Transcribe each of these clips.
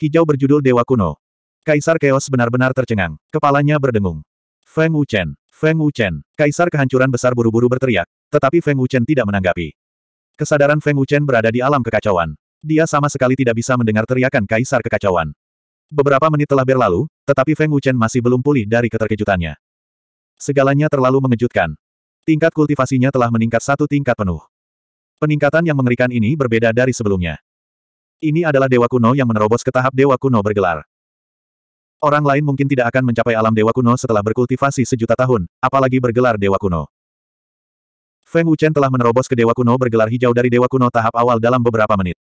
hijau berjudul Dewa Kuno. Kaisar Keos benar-benar tercengang. Kepalanya berdengung. Feng Wuchen, Feng Wuchen, Kaisar kehancuran besar buru-buru berteriak, tetapi Feng Wuchen tidak menanggapi. Kesadaran Feng Wuchen berada di alam kekacauan. Dia sama sekali tidak bisa mendengar teriakan Kaisar kekacauan. Beberapa menit telah berlalu, tetapi Feng Wuchen masih belum pulih dari keterkejutannya. Segalanya terlalu mengejutkan. Tingkat kultivasinya telah meningkat satu tingkat penuh. Peningkatan yang mengerikan ini berbeda dari sebelumnya. Ini adalah dewa kuno yang menerobos ke tahap dewa kuno bergelar. Orang lain mungkin tidak akan mencapai alam dewa kuno setelah berkultivasi sejuta tahun, apalagi bergelar dewa kuno. Feng Wuchen telah menerobos ke dewa kuno bergelar hijau dari dewa kuno tahap awal dalam beberapa menit.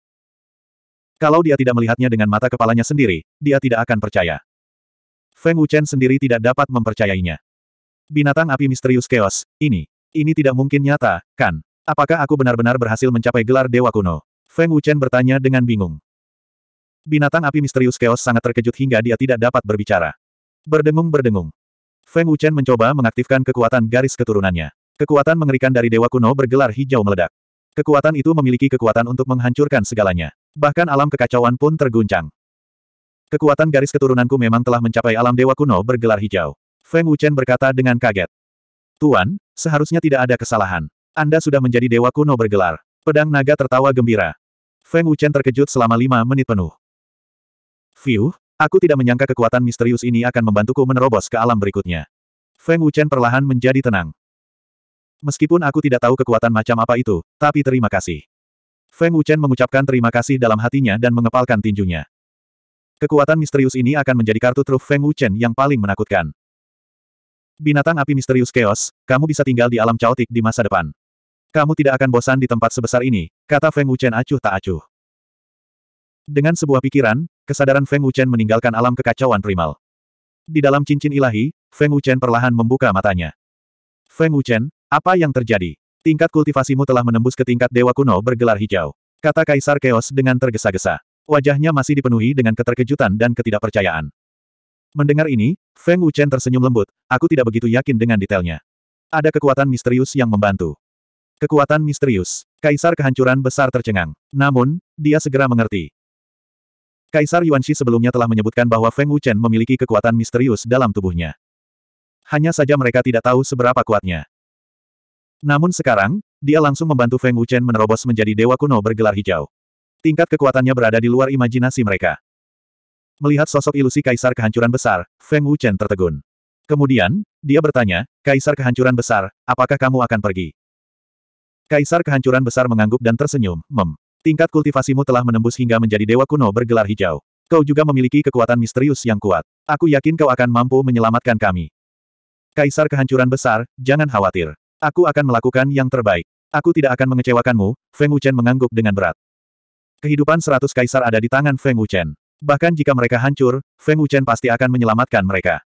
Kalau dia tidak melihatnya dengan mata kepalanya sendiri, dia tidak akan percaya. Feng Wuchen sendiri tidak dapat mempercayainya. Binatang api misterius keos, ini. Ini tidak mungkin nyata, kan? Apakah aku benar-benar berhasil mencapai gelar dewa kuno? Feng Wuchen bertanya dengan bingung. Binatang api misterius keos sangat terkejut hingga dia tidak dapat berbicara. Berdengung-berdengung. Feng Wuchen mencoba mengaktifkan kekuatan garis keturunannya. Kekuatan mengerikan dari dewa kuno bergelar hijau meledak. Kekuatan itu memiliki kekuatan untuk menghancurkan segalanya. Bahkan alam kekacauan pun terguncang. Kekuatan garis keturunanku memang telah mencapai alam dewa kuno bergelar hijau. Feng Wuchen berkata dengan kaget. Tuan, seharusnya tidak ada kesalahan. Anda sudah menjadi dewa kuno bergelar. Pedang naga tertawa gembira. Feng Wuchen terkejut selama lima menit penuh. View, aku tidak menyangka kekuatan misterius ini akan membantuku menerobos ke alam berikutnya. Feng Wuchen perlahan menjadi tenang. Meskipun aku tidak tahu kekuatan macam apa itu, tapi terima kasih. Feng Wuchen mengucapkan terima kasih dalam hatinya dan mengepalkan tinjunya. Kekuatan misterius ini akan menjadi kartu truf Feng Wuchen yang paling menakutkan. Binatang api misterius Chaos, kamu bisa tinggal di alam caotik di masa depan. Kamu tidak akan bosan di tempat sebesar ini, kata Feng Wuchen acuh tak acuh. Dengan sebuah pikiran, kesadaran Feng Wuchen meninggalkan alam kekacauan primal. Di dalam cincin ilahi, Feng Wuchen perlahan membuka matanya. Feng Wuchen, apa yang terjadi? Tingkat kultivasimu telah menembus ke tingkat dewa kuno bergelar hijau. Kata Kaisar Keos dengan tergesa-gesa. Wajahnya masih dipenuhi dengan keterkejutan dan ketidakpercayaan. Mendengar ini, Feng Wuchen tersenyum lembut, aku tidak begitu yakin dengan detailnya. Ada kekuatan misterius yang membantu. Kekuatan misterius. Kaisar kehancuran besar tercengang. Namun, dia segera mengerti. Kaisar Yuan Shi sebelumnya telah menyebutkan bahwa Feng Wuchen memiliki kekuatan misterius dalam tubuhnya. Hanya saja mereka tidak tahu seberapa kuatnya. Namun sekarang, dia langsung membantu Feng Wuchen menerobos menjadi dewa kuno bergelar hijau. Tingkat kekuatannya berada di luar imajinasi mereka. Melihat sosok ilusi kaisar kehancuran besar, Feng Wuchen tertegun. Kemudian, dia bertanya, Kaisar kehancuran besar, apakah kamu akan pergi? Kaisar kehancuran besar mengangguk dan tersenyum, mem. Tingkat kultivasimu telah menembus hingga menjadi dewa kuno bergelar hijau. Kau juga memiliki kekuatan misterius yang kuat. Aku yakin kau akan mampu menyelamatkan kami. Kaisar kehancuran besar, jangan khawatir. Aku akan melakukan yang terbaik. Aku tidak akan mengecewakanmu, Feng Wuchen mengangguk dengan berat. Kehidupan seratus kaisar ada di tangan Feng Wuchen. Bahkan jika mereka hancur, Feng Wuchen pasti akan menyelamatkan mereka.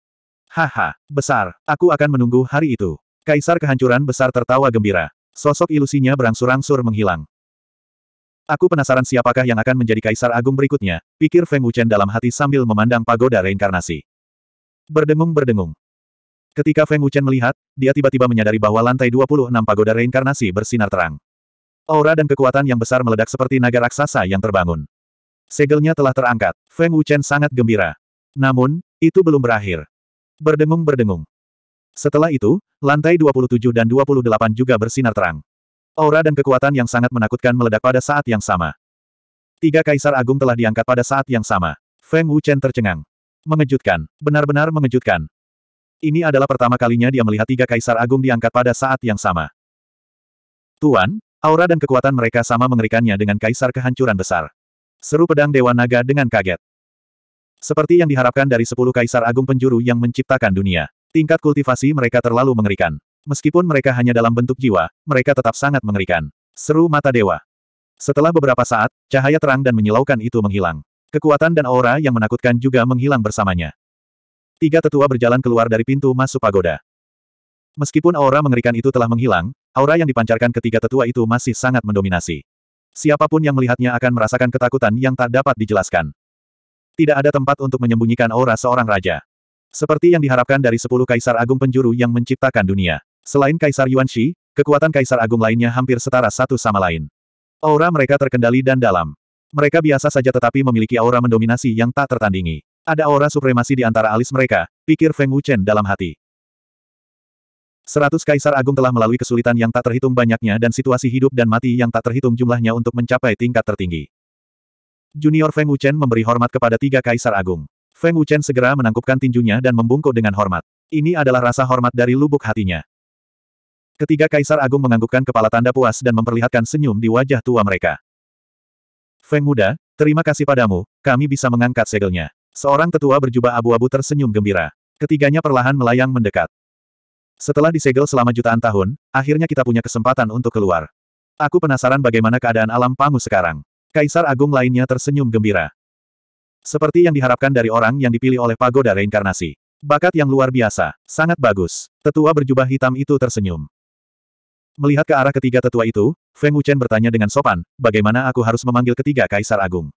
Haha, besar, aku akan menunggu hari itu. Kaisar kehancuran besar tertawa gembira. Sosok ilusinya berangsur-angsur menghilang. Aku penasaran siapakah yang akan menjadi kaisar agung berikutnya, pikir Feng Wuchen dalam hati sambil memandang pagoda reinkarnasi. Berdengung-berdengung. Ketika Feng Wuchen melihat, dia tiba-tiba menyadari bahwa lantai 26 pagoda reinkarnasi bersinar terang. Aura dan kekuatan yang besar meledak seperti naga raksasa yang terbangun. Segelnya telah terangkat, Feng Wuchen sangat gembira. Namun, itu belum berakhir. Berdengung-berdengung. Setelah itu, lantai 27 dan 28 juga bersinar terang. Aura dan kekuatan yang sangat menakutkan meledak pada saat yang sama. Tiga kaisar agung telah diangkat pada saat yang sama. Feng Wuchen tercengang. Mengejutkan, benar-benar mengejutkan. Ini adalah pertama kalinya dia melihat tiga kaisar agung diangkat pada saat yang sama. Tuan, aura dan kekuatan mereka sama mengerikannya dengan kaisar kehancuran besar. Seru pedang Dewa Naga dengan kaget. Seperti yang diharapkan dari sepuluh kaisar agung penjuru yang menciptakan dunia. Tingkat kultivasi mereka terlalu mengerikan. Meskipun mereka hanya dalam bentuk jiwa, mereka tetap sangat mengerikan. Seru mata dewa. Setelah beberapa saat, cahaya terang dan menyilaukan itu menghilang. Kekuatan dan aura yang menakutkan juga menghilang bersamanya. Tiga tetua berjalan keluar dari pintu masuk pagoda. Meskipun aura mengerikan itu telah menghilang, aura yang dipancarkan ketiga tetua itu masih sangat mendominasi. Siapapun yang melihatnya akan merasakan ketakutan yang tak dapat dijelaskan. Tidak ada tempat untuk menyembunyikan aura seorang raja. Seperti yang diharapkan dari sepuluh kaisar agung penjuru yang menciptakan dunia. Selain Kaisar Yuan Shi, kekuatan kaisar agung lainnya hampir setara satu sama lain. Aura mereka terkendali dan dalam. Mereka biasa saja tetapi memiliki aura mendominasi yang tak tertandingi. Ada aura supremasi di antara alis mereka, pikir Feng Wuchen dalam hati. Seratus kaisar agung telah melalui kesulitan yang tak terhitung banyaknya dan situasi hidup dan mati yang tak terhitung jumlahnya untuk mencapai tingkat tertinggi. Junior Feng Wuchen memberi hormat kepada tiga kaisar agung. Feng Wuchen segera menangkupkan tinjunya dan membungkuk dengan hormat. Ini adalah rasa hormat dari lubuk hatinya. Ketiga Kaisar Agung menganggukkan kepala tanda puas dan memperlihatkan senyum di wajah tua mereka. Feng Muda, terima kasih padamu, kami bisa mengangkat segelnya. Seorang tetua berjubah abu-abu tersenyum gembira. Ketiganya perlahan melayang mendekat. Setelah disegel selama jutaan tahun, akhirnya kita punya kesempatan untuk keluar. Aku penasaran bagaimana keadaan alam Pangu sekarang. Kaisar Agung lainnya tersenyum gembira. Seperti yang diharapkan dari orang yang dipilih oleh pagoda reinkarnasi. Bakat yang luar biasa, sangat bagus. Tetua berjubah hitam itu tersenyum. Melihat ke arah ketiga tetua itu, Feng Wuchen bertanya dengan sopan, bagaimana aku harus memanggil ketiga Kaisar Agung?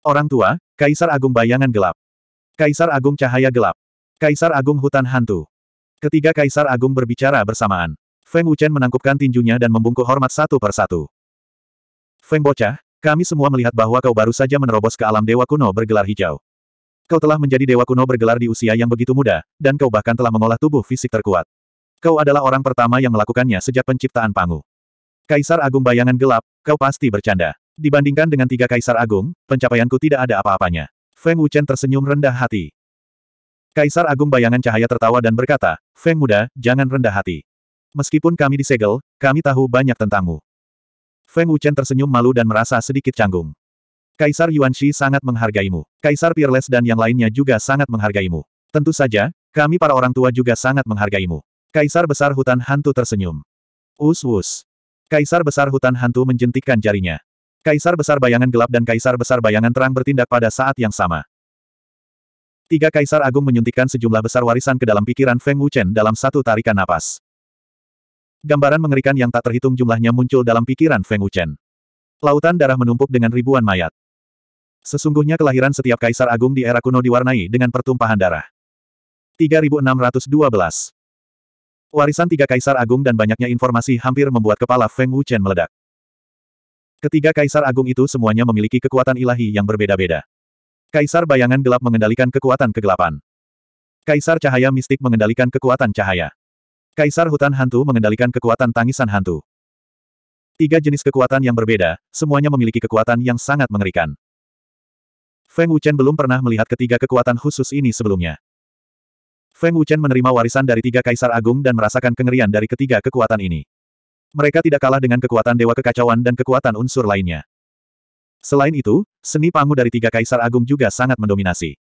Orang tua, Kaisar Agung bayangan gelap. Kaisar Agung cahaya gelap. Kaisar Agung hutan hantu. Ketiga Kaisar Agung berbicara bersamaan. Feng Wuchen menangkupkan tinjunya dan membungkuk hormat satu per satu. Feng Bocah, kami semua melihat bahwa kau baru saja menerobos ke alam dewa kuno bergelar hijau. Kau telah menjadi dewa kuno bergelar di usia yang begitu muda, dan kau bahkan telah mengolah tubuh fisik terkuat. Kau adalah orang pertama yang melakukannya sejak penciptaan Pangu. Kaisar Agung Bayangan Gelap, kau pasti bercanda. Dibandingkan dengan tiga Kaisar Agung, pencapaianku tidak ada apa-apanya. Feng Wuchen tersenyum rendah hati. Kaisar Agung Bayangan Cahaya tertawa dan berkata, Feng Muda, jangan rendah hati. Meskipun kami disegel, kami tahu banyak tentangmu. Feng Wuchen tersenyum malu dan merasa sedikit canggung. Kaisar Yuan Shi sangat menghargaimu. Kaisar Peerless dan yang lainnya juga sangat menghargaimu. Tentu saja, kami para orang tua juga sangat menghargaimu. Kaisar Besar Hutan Hantu tersenyum. Us us. Kaisar Besar Hutan Hantu menjentikkan jarinya. Kaisar Besar Bayangan Gelap dan Kaisar Besar Bayangan Terang bertindak pada saat yang sama. Tiga Kaisar Agung menyuntikkan sejumlah besar warisan ke dalam pikiran Feng Wuchen dalam satu tarikan napas. Gambaran mengerikan yang tak terhitung jumlahnya muncul dalam pikiran Feng Wuchen. Lautan darah menumpuk dengan ribuan mayat. Sesungguhnya kelahiran setiap kaisar agung di era kuno diwarnai dengan pertumpahan darah. 3612 Warisan tiga kaisar agung dan banyaknya informasi hampir membuat kepala Feng Wuchen meledak. Ketiga kaisar agung itu semuanya memiliki kekuatan ilahi yang berbeda-beda. Kaisar bayangan gelap mengendalikan kekuatan kegelapan. Kaisar cahaya mistik mengendalikan kekuatan cahaya. Kaisar Hutan Hantu mengendalikan kekuatan tangisan hantu. Tiga jenis kekuatan yang berbeda, semuanya memiliki kekuatan yang sangat mengerikan. Feng Wuchen belum pernah melihat ketiga kekuatan khusus ini sebelumnya. Feng Wuchen menerima warisan dari tiga kaisar agung dan merasakan kengerian dari ketiga kekuatan ini. Mereka tidak kalah dengan kekuatan dewa kekacauan dan kekuatan unsur lainnya. Selain itu, seni pangu dari tiga kaisar agung juga sangat mendominasi.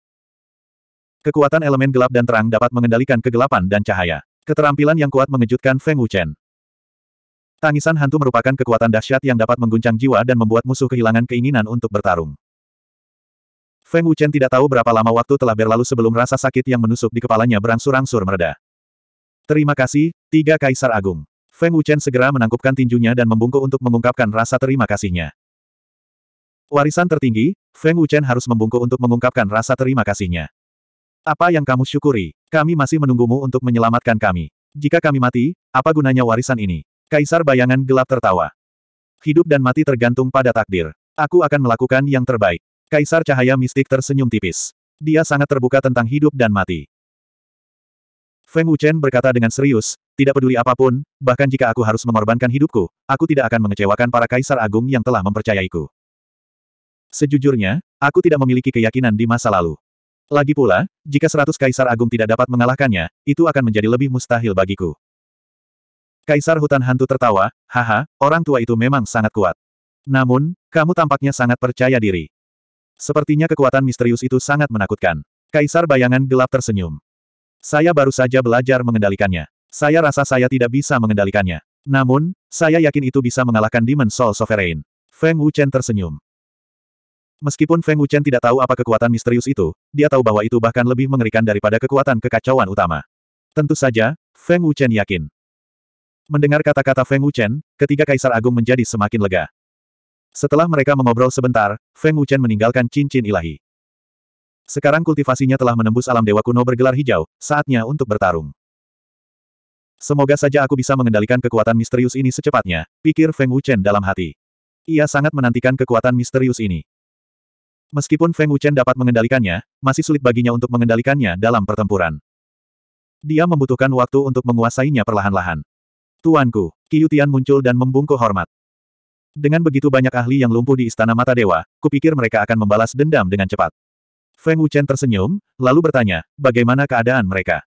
Kekuatan elemen gelap dan terang dapat mengendalikan kegelapan dan cahaya. Keterampilan yang kuat mengejutkan Feng Wuchen. Tangisan hantu merupakan kekuatan dahsyat yang dapat mengguncang jiwa dan membuat musuh kehilangan keinginan untuk bertarung. Feng Wuchen tidak tahu berapa lama waktu telah berlalu sebelum rasa sakit yang menusuk di kepalanya berangsur-angsur mereda. Terima kasih, tiga kaisar agung. Feng Wuchen segera menangkupkan tinjunya dan membungkuk untuk mengungkapkan rasa terima kasihnya. Warisan tertinggi, Feng Wuchen harus membungkuk untuk mengungkapkan rasa terima kasihnya. Apa yang kamu syukuri? Kami masih menunggumu untuk menyelamatkan kami. Jika kami mati, apa gunanya warisan ini? Kaisar bayangan gelap tertawa. Hidup dan mati tergantung pada takdir. Aku akan melakukan yang terbaik. Kaisar cahaya mistik tersenyum tipis. Dia sangat terbuka tentang hidup dan mati. Feng Wuchen berkata dengan serius, tidak peduli apapun, bahkan jika aku harus mengorbankan hidupku, aku tidak akan mengecewakan para kaisar agung yang telah mempercayaiku. Sejujurnya, aku tidak memiliki keyakinan di masa lalu. Lagi pula, jika seratus kaisar agung tidak dapat mengalahkannya, itu akan menjadi lebih mustahil bagiku. Kaisar hutan hantu tertawa, haha, orang tua itu memang sangat kuat. Namun, kamu tampaknya sangat percaya diri. Sepertinya kekuatan misterius itu sangat menakutkan. Kaisar bayangan gelap tersenyum. Saya baru saja belajar mengendalikannya. Saya rasa saya tidak bisa mengendalikannya. Namun, saya yakin itu bisa mengalahkan Demon Soul Sovereign. Feng Wuchen tersenyum. Meskipun Feng Wuchen tidak tahu apa kekuatan misterius itu, dia tahu bahwa itu bahkan lebih mengerikan daripada kekuatan kekacauan utama. Tentu saja, Feng Wuchen yakin. Mendengar kata-kata Feng Wuchen, ketiga Kaisar Agung menjadi semakin lega. Setelah mereka mengobrol sebentar, Feng Wuchen meninggalkan cincin ilahi. Sekarang kultivasinya telah menembus alam dewa kuno bergelar hijau, saatnya untuk bertarung. Semoga saja aku bisa mengendalikan kekuatan misterius ini secepatnya, pikir Feng Wuchen dalam hati. Ia sangat menantikan kekuatan misterius ini. Meskipun Feng Wuchen dapat mengendalikannya, masih sulit baginya untuk mengendalikannya dalam pertempuran. Dia membutuhkan waktu untuk menguasainya perlahan-lahan. Tuanku, Tian muncul dan membungkuk hormat. Dengan begitu banyak ahli yang lumpuh di Istana Mata Dewa, kupikir mereka akan membalas dendam dengan cepat. Feng Wuchen tersenyum, lalu bertanya, bagaimana keadaan mereka?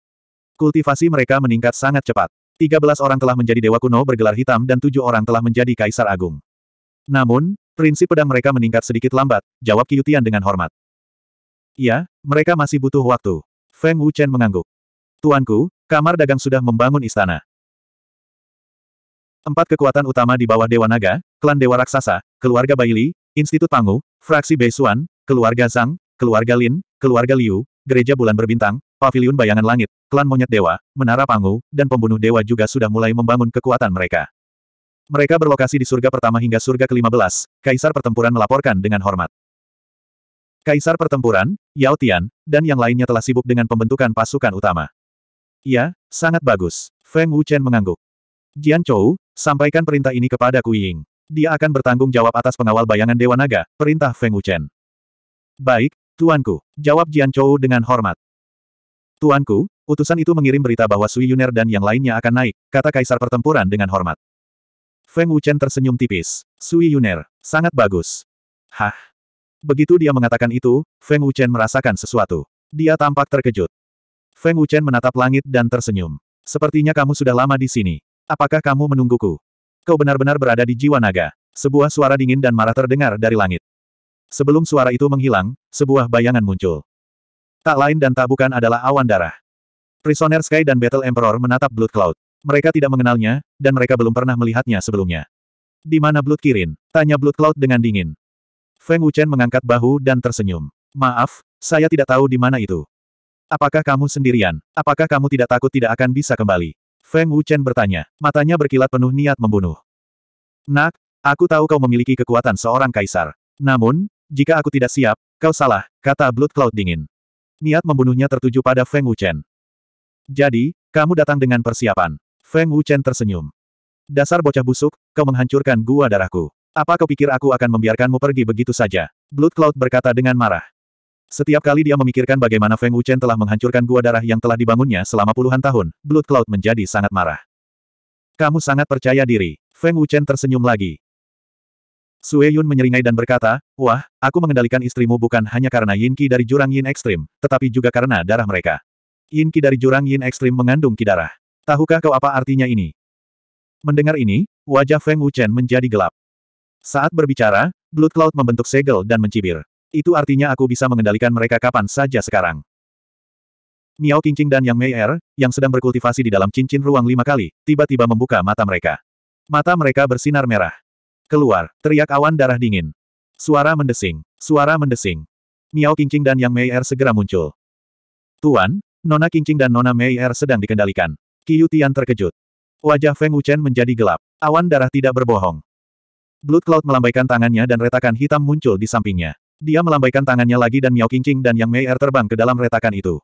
Kultivasi mereka meningkat sangat cepat. 13 orang telah menjadi dewa kuno bergelar hitam dan tujuh orang telah menjadi kaisar agung. Namun, Prinsip pedang mereka meningkat sedikit lambat, jawab Qiutian dengan hormat. Ya, mereka masih butuh waktu. Feng Wuchen mengangguk. Tuanku, kamar dagang sudah membangun istana. Empat kekuatan utama di bawah Dewa Naga, klan Dewa Raksasa, keluarga Baili, Institut Pangu, fraksi Beisuan, keluarga Zhang, keluarga Lin, keluarga Liu, gereja bulan berbintang, Pavilion bayangan langit, klan monyet dewa, menara Pangu, dan pembunuh dewa juga sudah mulai membangun kekuatan mereka. Mereka berlokasi di surga pertama hingga surga ke-15, Kaisar Pertempuran melaporkan dengan hormat. Kaisar Pertempuran, Yao Tian, dan yang lainnya telah sibuk dengan pembentukan pasukan utama. Ya, sangat bagus. Feng Wuchen mengangguk. Jian Chou, sampaikan perintah ini kepada Kui Ying. Dia akan bertanggung jawab atas pengawal bayangan Dewa Naga, perintah Feng Wuchen. Baik, Tuanku, jawab Jian Chou dengan hormat. Tuanku, utusan itu mengirim berita bahwa Sui Yuner dan yang lainnya akan naik, kata Kaisar Pertempuran dengan hormat. Feng Wuchen tersenyum tipis. Sui Yuner, sangat bagus. Hah? Begitu dia mengatakan itu, Feng Wuchen merasakan sesuatu. Dia tampak terkejut. Feng Wuchen menatap langit dan tersenyum. Sepertinya kamu sudah lama di sini. Apakah kamu menungguku? Kau benar-benar berada di jiwa naga. Sebuah suara dingin dan marah terdengar dari langit. Sebelum suara itu menghilang, sebuah bayangan muncul. Tak lain dan tak bukan adalah awan darah. Prisoner Sky dan Battle Emperor menatap Blood Cloud. Mereka tidak mengenalnya, dan mereka belum pernah melihatnya sebelumnya. Di mana Blood Kirin? Tanya Blood Cloud dengan dingin. Feng Wuchen mengangkat bahu dan tersenyum. Maaf, saya tidak tahu di mana itu. Apakah kamu sendirian? Apakah kamu tidak takut tidak akan bisa kembali? Feng Wuchen bertanya, matanya berkilat penuh niat membunuh. Nak, aku tahu kau memiliki kekuatan seorang kaisar. Namun, jika aku tidak siap, kau salah, kata Blood Cloud dingin. Niat membunuhnya tertuju pada Feng Wuchen. Jadi, kamu datang dengan persiapan. Feng Wuchen tersenyum. Dasar bocah busuk, kau menghancurkan gua darahku. Apa kau pikir aku akan membiarkanmu pergi begitu saja? Blood Cloud berkata dengan marah. Setiap kali dia memikirkan bagaimana Feng Wuchen telah menghancurkan gua darah yang telah dibangunnya selama puluhan tahun, Blood Cloud menjadi sangat marah. Kamu sangat percaya diri. Feng Wuchen tersenyum lagi. Sue Yun menyeringai dan berkata, Wah, aku mengendalikan istrimu bukan hanya karena yin Qi dari jurang yin ekstrim, tetapi juga karena darah mereka. Yin Qi dari jurang yin ekstrim mengandung Qi darah. Tahukah kau apa artinya ini? Mendengar ini, wajah Feng Wuchen menjadi gelap. Saat berbicara, Blood Cloud membentuk segel dan mencibir. Itu artinya aku bisa mengendalikan mereka kapan saja sekarang. Miao Qingqing dan Yang Mei'er yang sedang berkultivasi di dalam cincin ruang lima kali, tiba-tiba membuka mata mereka. Mata mereka bersinar merah. Keluar, teriak awan darah dingin. Suara mendesing, suara mendesing. Miao Qingqing dan Yang Mei'er segera muncul. Tuan, Nona Qingqing dan Nona Mei'er sedang dikendalikan. Qiyu Tian terkejut. Wajah Feng Wuchen menjadi gelap. Awan darah tidak berbohong. Blood Cloud melambaikan tangannya dan retakan hitam muncul di sampingnya. Dia melambaikan tangannya lagi dan Miao Qingqing dan Yang Mei Er terbang ke dalam retakan itu.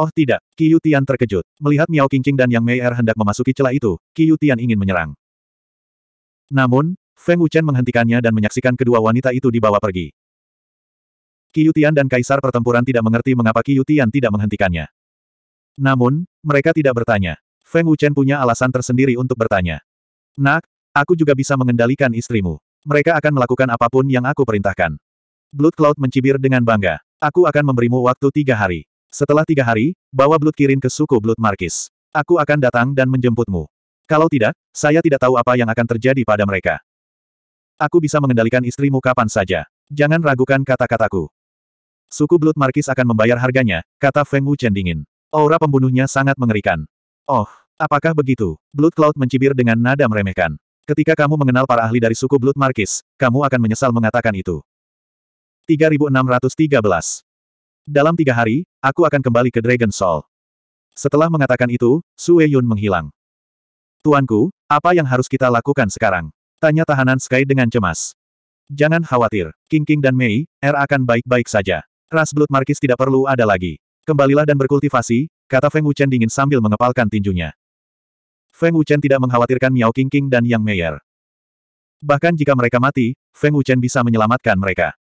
Oh tidak, Qiyu Tian terkejut. Melihat Miao Qingqing dan Yang Mei Er hendak memasuki celah itu, Qiyu Tian ingin menyerang. Namun, Feng Wuchen menghentikannya dan menyaksikan kedua wanita itu dibawa pergi. Qiyu Tian dan Kaisar pertempuran tidak mengerti mengapa Qiyu Tian tidak menghentikannya. Namun, mereka tidak bertanya. Feng Wuchen punya alasan tersendiri untuk bertanya. Nak, aku juga bisa mengendalikan istrimu. Mereka akan melakukan apapun yang aku perintahkan. Blood Cloud mencibir dengan bangga. Aku akan memberimu waktu tiga hari. Setelah tiga hari, bawa Blood Kirin ke suku Blood Markis. Aku akan datang dan menjemputmu. Kalau tidak, saya tidak tahu apa yang akan terjadi pada mereka. Aku bisa mengendalikan istrimu kapan saja. Jangan ragukan kata-kataku. Suku Blood Markis akan membayar harganya, kata Feng Wuchen dingin. Aura pembunuhnya sangat mengerikan. Oh, apakah begitu? Blood Cloud mencibir dengan nada meremehkan. Ketika kamu mengenal para ahli dari suku Blood Markis, kamu akan menyesal mengatakan itu. 3613 Dalam tiga hari, aku akan kembali ke Dragon Soul. Setelah mengatakan itu, Sue Yun menghilang. Tuanku, apa yang harus kita lakukan sekarang? Tanya tahanan Sky dengan cemas. Jangan khawatir, King King dan Mei, R er akan baik-baik saja. Ras Blood Markis tidak perlu ada lagi. Kembalilah dan berkultivasi, kata Feng Wuchen dingin sambil mengepalkan tinjunya. Feng Wuchen tidak mengkhawatirkan Miao Qingqing dan Yang Meier. Bahkan jika mereka mati, Feng Wuchen bisa menyelamatkan mereka.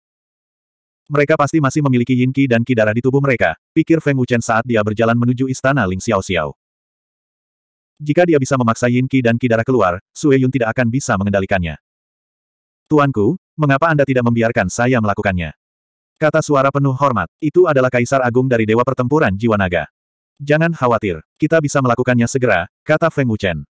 Mereka pasti masih memiliki yin qi dan Qi darah di tubuh mereka, pikir Feng Wuchen saat dia berjalan menuju istana Ling Xiao Xiao. Jika dia bisa memaksa yin qi dan Qi darah keluar, Sue Yun tidak akan bisa mengendalikannya. Tuanku, mengapa Anda tidak membiarkan saya melakukannya? Kata suara penuh hormat, itu adalah kaisar agung dari Dewa Pertempuran Jiwa Naga. Jangan khawatir, kita bisa melakukannya segera, kata Feng Wuchen.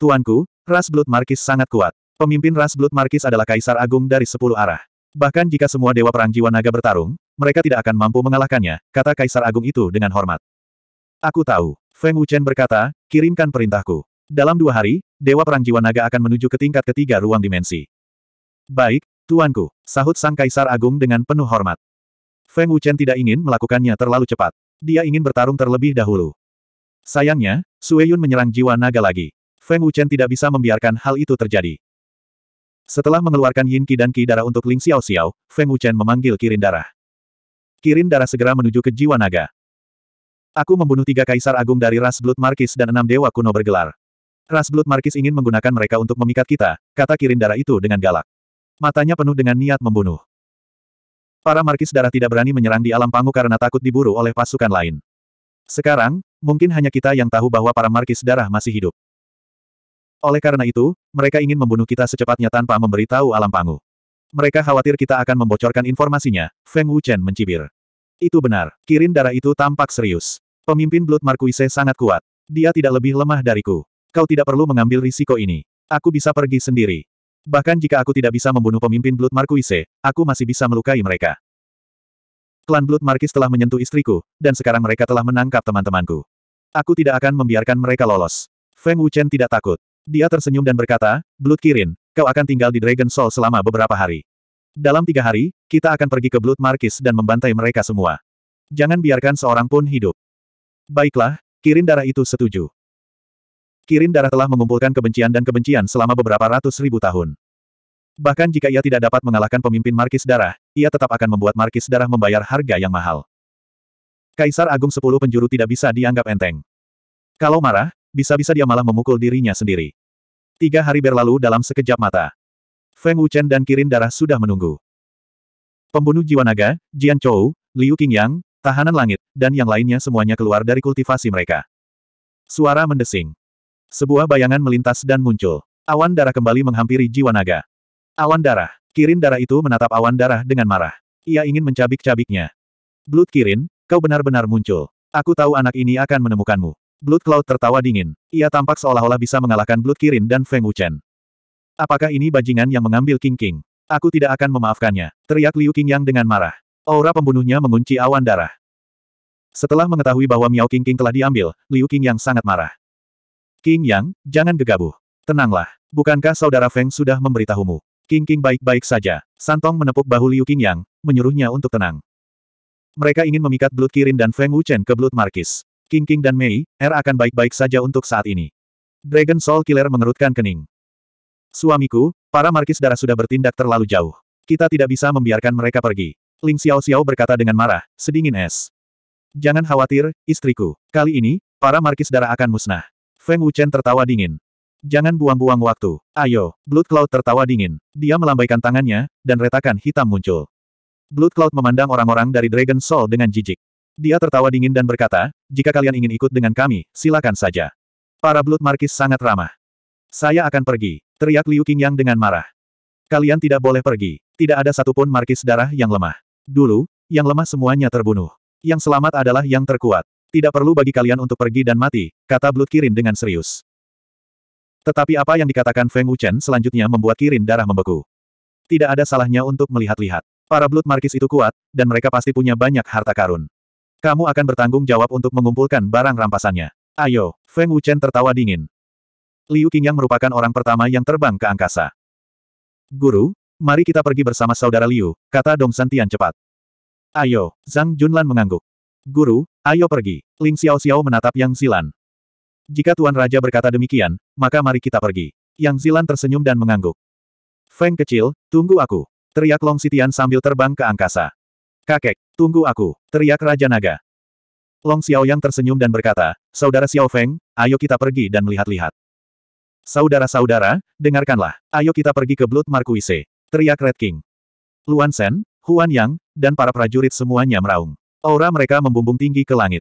Tuanku, ras Blood Markis sangat kuat. Pemimpin ras Blood Markis adalah kaisar agung dari sepuluh arah. Bahkan jika semua Dewa Perang Jiwa Naga bertarung, mereka tidak akan mampu mengalahkannya, kata kaisar agung itu dengan hormat. Aku tahu, Feng Wuchen berkata, kirimkan perintahku. Dalam dua hari, Dewa Perang Jiwa Naga akan menuju ke tingkat ketiga ruang dimensi. Baik, tuanku, sahut sang kaisar agung dengan penuh hormat. Feng Wuchen tidak ingin melakukannya terlalu cepat. Dia ingin bertarung terlebih dahulu. Sayangnya, Sue Yun menyerang jiwa naga lagi. Feng Wuchen tidak bisa membiarkan hal itu terjadi. Setelah mengeluarkan Yin Qi dan Qi darah untuk Ling Xiao Xiao, Feng Wuchen memanggil Kirin darah. Kirin darah segera menuju ke jiwa naga. Aku membunuh tiga kaisar agung dari ras Blood Markis dan enam dewa kuno bergelar. Ras Blood Markis ingin menggunakan mereka untuk memikat kita, kata Kirin darah itu dengan galak. Matanya penuh dengan niat membunuh. Para markis darah tidak berani menyerang di alam pangu karena takut diburu oleh pasukan lain. Sekarang, mungkin hanya kita yang tahu bahwa para markis darah masih hidup. Oleh karena itu, mereka ingin membunuh kita secepatnya tanpa memberitahu alam pangu. Mereka khawatir kita akan membocorkan informasinya, Feng Wuchen mencibir. Itu benar, kirin darah itu tampak serius. Pemimpin Blood Marquise sangat kuat. Dia tidak lebih lemah dariku. Kau tidak perlu mengambil risiko ini. Aku bisa pergi sendiri. Bahkan jika aku tidak bisa membunuh pemimpin Blood Marquise, aku masih bisa melukai mereka. Klan Blood Marquis telah menyentuh istriku, dan sekarang mereka telah menangkap teman-temanku. Aku tidak akan membiarkan mereka lolos. Feng Wuchen tidak takut. Dia tersenyum dan berkata, Blood Kirin, kau akan tinggal di Dragon Soul selama beberapa hari. Dalam tiga hari, kita akan pergi ke Blood Marquis dan membantai mereka semua. Jangan biarkan seorang pun hidup. Baiklah, Kirin darah itu setuju. Kirin darah telah mengumpulkan kebencian dan kebencian selama beberapa ratus ribu tahun. Bahkan jika ia tidak dapat mengalahkan pemimpin Markis Darah, ia tetap akan membuat Markis Darah membayar harga yang mahal. Kaisar Agung Sepuluh Penjuru tidak bisa dianggap enteng. Kalau marah, bisa-bisa dia malah memukul dirinya sendiri. Tiga hari berlalu dalam sekejap mata. Feng Wuchen dan Kirin Darah sudah menunggu. Pembunuh jiwa naga, Jian Chou, Liu Qingyang, tahanan langit, dan yang lainnya semuanya keluar dari kultivasi mereka. Suara mendesing. Sebuah bayangan melintas dan muncul. Awan darah kembali menghampiri jiwa naga. Awan darah. Kirin darah itu menatap awan darah dengan marah. Ia ingin mencabik-cabiknya. Blood Kirin, kau benar-benar muncul. Aku tahu anak ini akan menemukanmu. Blood Cloud tertawa dingin. Ia tampak seolah-olah bisa mengalahkan Blood Kirin dan Feng Wuchen. Apakah ini bajingan yang mengambil King King? Aku tidak akan memaafkannya, teriak Liu Yang dengan marah. Aura pembunuhnya mengunci awan darah. Setelah mengetahui bahwa Miao King King telah diambil, Liu Yang sangat marah. King Yang, jangan gegabah. Tenanglah, bukankah saudara Feng sudah memberitahumu? King King baik-baik saja. Santong menepuk bahu Liu King Yang, menyuruhnya untuk tenang. Mereka ingin memikat Blood Kirin dan Feng Wuchen ke Blood Markis. King King dan Mei, er akan baik-baik saja untuk saat ini. Dragon Soul Killer mengerutkan kening. Suamiku, para Markis darah sudah bertindak terlalu jauh. Kita tidak bisa membiarkan mereka pergi. Ling Xiao Xiao berkata dengan marah, sedingin es. Jangan khawatir, istriku. Kali ini, para Markis darah akan musnah. Feng Wuchen tertawa dingin. Jangan buang-buang waktu. Ayo, Blood Cloud tertawa dingin. Dia melambaikan tangannya, dan retakan hitam muncul. Blood Cloud memandang orang-orang dari Dragon Soul dengan jijik. Dia tertawa dingin dan berkata, jika kalian ingin ikut dengan kami, silakan saja. Para Blood Markis sangat ramah. Saya akan pergi, teriak Liu Qingyang dengan marah. Kalian tidak boleh pergi. Tidak ada satupun Markis darah yang lemah. Dulu, yang lemah semuanya terbunuh. Yang selamat adalah yang terkuat. Tidak perlu bagi kalian untuk pergi dan mati, kata Blood Kirin dengan serius. Tetapi apa yang dikatakan Feng Wuchen selanjutnya membuat Kirin darah membeku. Tidak ada salahnya untuk melihat-lihat. Para Blood Markis itu kuat, dan mereka pasti punya banyak harta karun. Kamu akan bertanggung jawab untuk mengumpulkan barang rampasannya. Ayo, Feng Wuchen tertawa dingin. Liu Qingyang merupakan orang pertama yang terbang ke angkasa. Guru, mari kita pergi bersama saudara Liu, kata Dong Santian cepat. Ayo, Zhang Junlan mengangguk. Guru, Ayo pergi. Ling Xiao Xiao menatap Yang Zilan. Jika Tuan Raja berkata demikian, maka mari kita pergi. Yang Zilan tersenyum dan mengangguk. Feng kecil, tunggu aku. Teriak Long Sitian sambil terbang ke angkasa. Kakek, tunggu aku. Teriak Raja Naga. Long Xiao yang tersenyum dan berkata, Saudara Xiao Feng, ayo kita pergi dan melihat-lihat. Saudara-saudara, dengarkanlah. Ayo kita pergi ke Blood Marquise. Teriak Red King. Luan Sen, Huan Yang, dan para prajurit semuanya meraung. Aura mereka membumbung tinggi ke langit.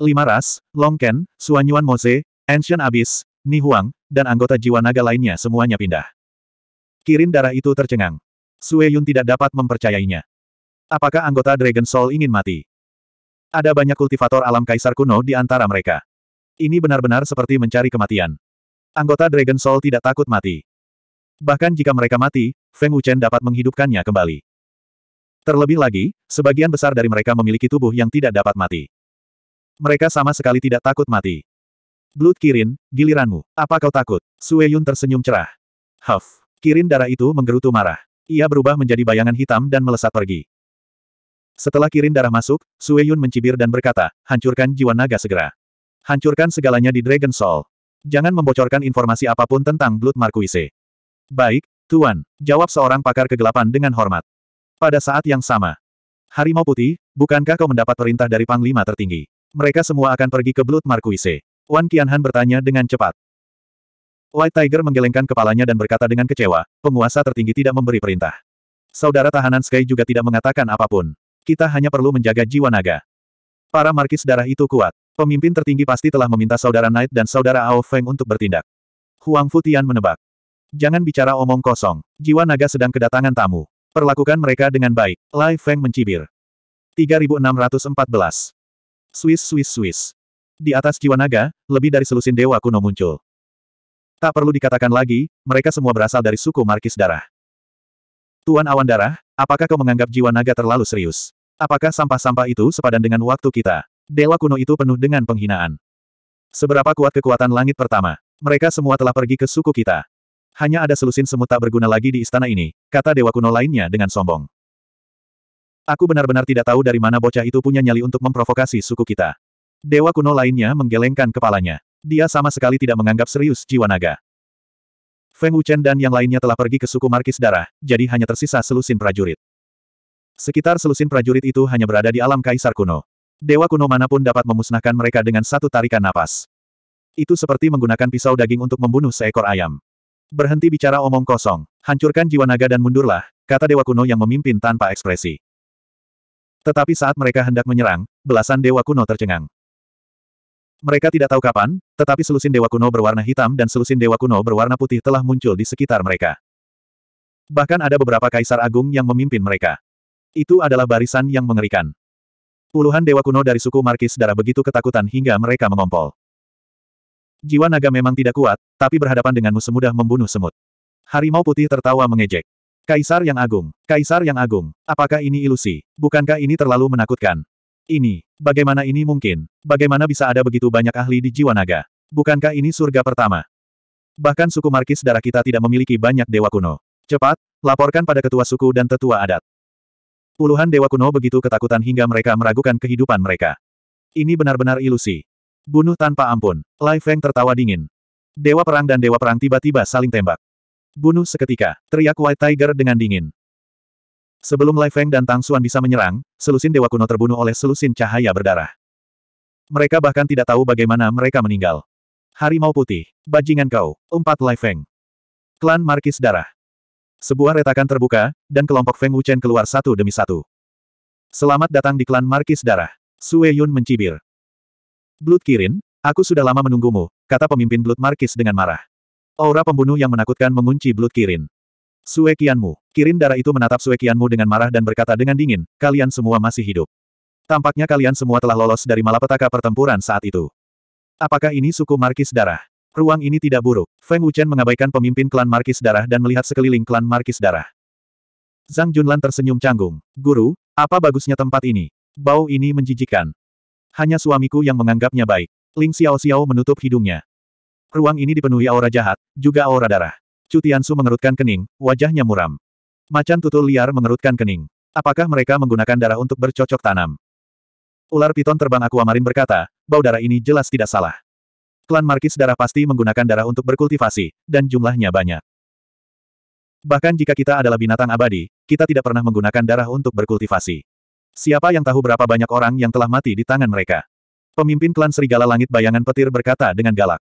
Lima ras, Long Ken, Xuan Moze, Ancient Abyss, Ni Huang, dan anggota jiwa naga lainnya semuanya pindah. Kirin darah itu tercengang. Sue Yun tidak dapat mempercayainya. Apakah anggota Dragon Soul ingin mati? Ada banyak kultivator alam kaisar kuno di antara mereka. Ini benar-benar seperti mencari kematian. Anggota Dragon Soul tidak takut mati. Bahkan jika mereka mati, Feng Wuchen dapat menghidupkannya kembali. Terlebih lagi, sebagian besar dari mereka memiliki tubuh yang tidak dapat mati. Mereka sama sekali tidak takut mati. Blood Kirin, giliranmu. Apa kau takut? Sue Yun tersenyum cerah. Huff. Kirin darah itu menggerutu marah. Ia berubah menjadi bayangan hitam dan melesat pergi. Setelah Kirin darah masuk, Sue Yun mencibir dan berkata, hancurkan jiwa naga segera. Hancurkan segalanya di Dragon Soul. Jangan membocorkan informasi apapun tentang Blood Marquise. Baik, Tuan, jawab seorang pakar kegelapan dengan hormat. Pada saat yang sama, Harimau Putih, bukankah kau mendapat perintah dari Panglima tertinggi? Mereka semua akan pergi ke Blood Marquise. Wan Qianhan bertanya dengan cepat. White Tiger menggelengkan kepalanya dan berkata dengan kecewa, penguasa tertinggi tidak memberi perintah. Saudara tahanan Sky juga tidak mengatakan apapun. Kita hanya perlu menjaga jiwa naga. Para markis darah itu kuat. Pemimpin tertinggi pasti telah meminta saudara Knight dan saudara Ao Feng untuk bertindak. Huang Futian menebak. Jangan bicara omong kosong. Jiwa naga sedang kedatangan tamu. Perlakukan mereka dengan baik. Lai Feng mencibir. 3614. Swiss Swiss Swiss. Di atas jiwa naga, lebih dari selusin dewa kuno muncul. Tak perlu dikatakan lagi, mereka semua berasal dari suku Markis Darah. Tuan Awan Darah, apakah kau menganggap jiwa naga terlalu serius? Apakah sampah-sampah itu sepadan dengan waktu kita? Dewa kuno itu penuh dengan penghinaan. Seberapa kuat kekuatan langit pertama? Mereka semua telah pergi ke suku kita. Hanya ada selusin semut tak berguna lagi di istana ini, kata dewa kuno lainnya dengan sombong. Aku benar-benar tidak tahu dari mana bocah itu punya nyali untuk memprovokasi suku kita. Dewa kuno lainnya menggelengkan kepalanya. Dia sama sekali tidak menganggap serius jiwa naga. Feng Wuchen dan yang lainnya telah pergi ke suku Markis Darah, jadi hanya tersisa selusin prajurit. Sekitar selusin prajurit itu hanya berada di alam kaisar kuno. Dewa kuno manapun dapat memusnahkan mereka dengan satu tarikan napas. Itu seperti menggunakan pisau daging untuk membunuh seekor ayam. Berhenti bicara omong kosong, hancurkan jiwa naga dan mundurlah, kata Dewa Kuno yang memimpin tanpa ekspresi. Tetapi saat mereka hendak menyerang, belasan Dewa Kuno tercengang. Mereka tidak tahu kapan, tetapi selusin Dewa Kuno berwarna hitam dan selusin Dewa Kuno berwarna putih telah muncul di sekitar mereka. Bahkan ada beberapa kaisar agung yang memimpin mereka. Itu adalah barisan yang mengerikan. Puluhan Dewa Kuno dari suku Markis darah begitu ketakutan hingga mereka mengompol. Jiwa naga memang tidak kuat, tapi berhadapan denganmu semudah membunuh semut. Harimau putih tertawa mengejek. Kaisar yang agung, kaisar yang agung, apakah ini ilusi? Bukankah ini terlalu menakutkan? Ini, bagaimana ini mungkin? Bagaimana bisa ada begitu banyak ahli di jiwa naga? Bukankah ini surga pertama? Bahkan suku Markis darah kita tidak memiliki banyak dewa kuno. Cepat, laporkan pada ketua suku dan tetua adat. Puluhan dewa kuno begitu ketakutan hingga mereka meragukan kehidupan mereka. Ini benar-benar ilusi. Bunuh tanpa ampun. Lai Feng tertawa dingin. Dewa Perang dan Dewa Perang tiba-tiba saling tembak. Bunuh seketika, teriak White Tiger dengan dingin. Sebelum Lai Feng dan Tang Xuan bisa menyerang, selusin Dewa Kuno terbunuh oleh selusin cahaya berdarah. Mereka bahkan tidak tahu bagaimana mereka meninggal. Harimau Putih, Bajingan Kau, Empat Lai Feng. Klan Markis Darah. Sebuah retakan terbuka, dan kelompok Feng Wuchen keluar satu demi satu. Selamat datang di klan Markis Darah. Sue Yun mencibir. Blood Kirin, aku sudah lama menunggumu, kata pemimpin Blood Markis dengan marah. Aura pembunuh yang menakutkan mengunci Blood Kirin. Suekianmu, Kirin darah itu menatap Suekianmu dengan marah dan berkata dengan dingin, kalian semua masih hidup. Tampaknya kalian semua telah lolos dari malapetaka pertempuran saat itu. Apakah ini suku Markis darah? Ruang ini tidak buruk. Feng Wuchen mengabaikan pemimpin klan Markis Darah dan melihat sekeliling klan Markis Darah. Zhang Junlan tersenyum canggung. Guru, apa bagusnya tempat ini? Bau ini menjijikan. Hanya suamiku yang menganggapnya baik. Ling Xiao Xiao menutup hidungnya. Ruang ini dipenuhi aura jahat, juga aura darah. Tiansu mengerutkan kening, wajahnya muram. Macan tutul liar mengerutkan kening. Apakah mereka menggunakan darah untuk bercocok tanam? Ular piton terbang Aquamarin berkata, bau darah ini jelas tidak salah. Klan Markis darah pasti menggunakan darah untuk berkultivasi, dan jumlahnya banyak. Bahkan jika kita adalah binatang abadi, kita tidak pernah menggunakan darah untuk berkultivasi. Siapa yang tahu berapa banyak orang yang telah mati di tangan mereka? Pemimpin klan Serigala Langit Bayangan Petir berkata dengan galak.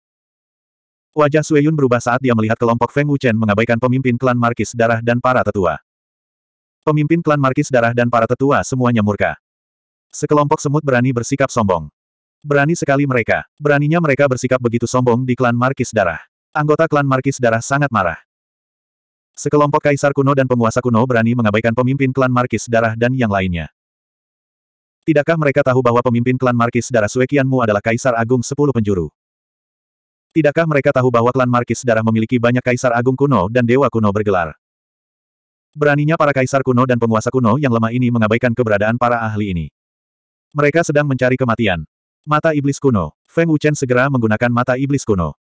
Wajah Yun berubah saat dia melihat kelompok Feng Wuchen mengabaikan pemimpin klan Markis Darah dan para tetua. Pemimpin klan Markis Darah dan para tetua semuanya murka. Sekelompok semut berani bersikap sombong. Berani sekali mereka. Beraninya mereka bersikap begitu sombong di klan Markis Darah. Anggota klan Markis Darah sangat marah. Sekelompok kaisar kuno dan penguasa kuno berani mengabaikan pemimpin klan Markis Darah dan yang lainnya. Tidakkah mereka tahu bahwa pemimpin klan Markis darah Suekianmu adalah Kaisar Agung Sepuluh Penjuru? Tidakkah mereka tahu bahwa klan Markis darah memiliki banyak Kaisar Agung kuno dan Dewa kuno bergelar? Beraninya para Kaisar kuno dan penguasa kuno yang lemah ini mengabaikan keberadaan para ahli ini. Mereka sedang mencari kematian. Mata Iblis Kuno. Feng Wuchen segera menggunakan mata Iblis Kuno.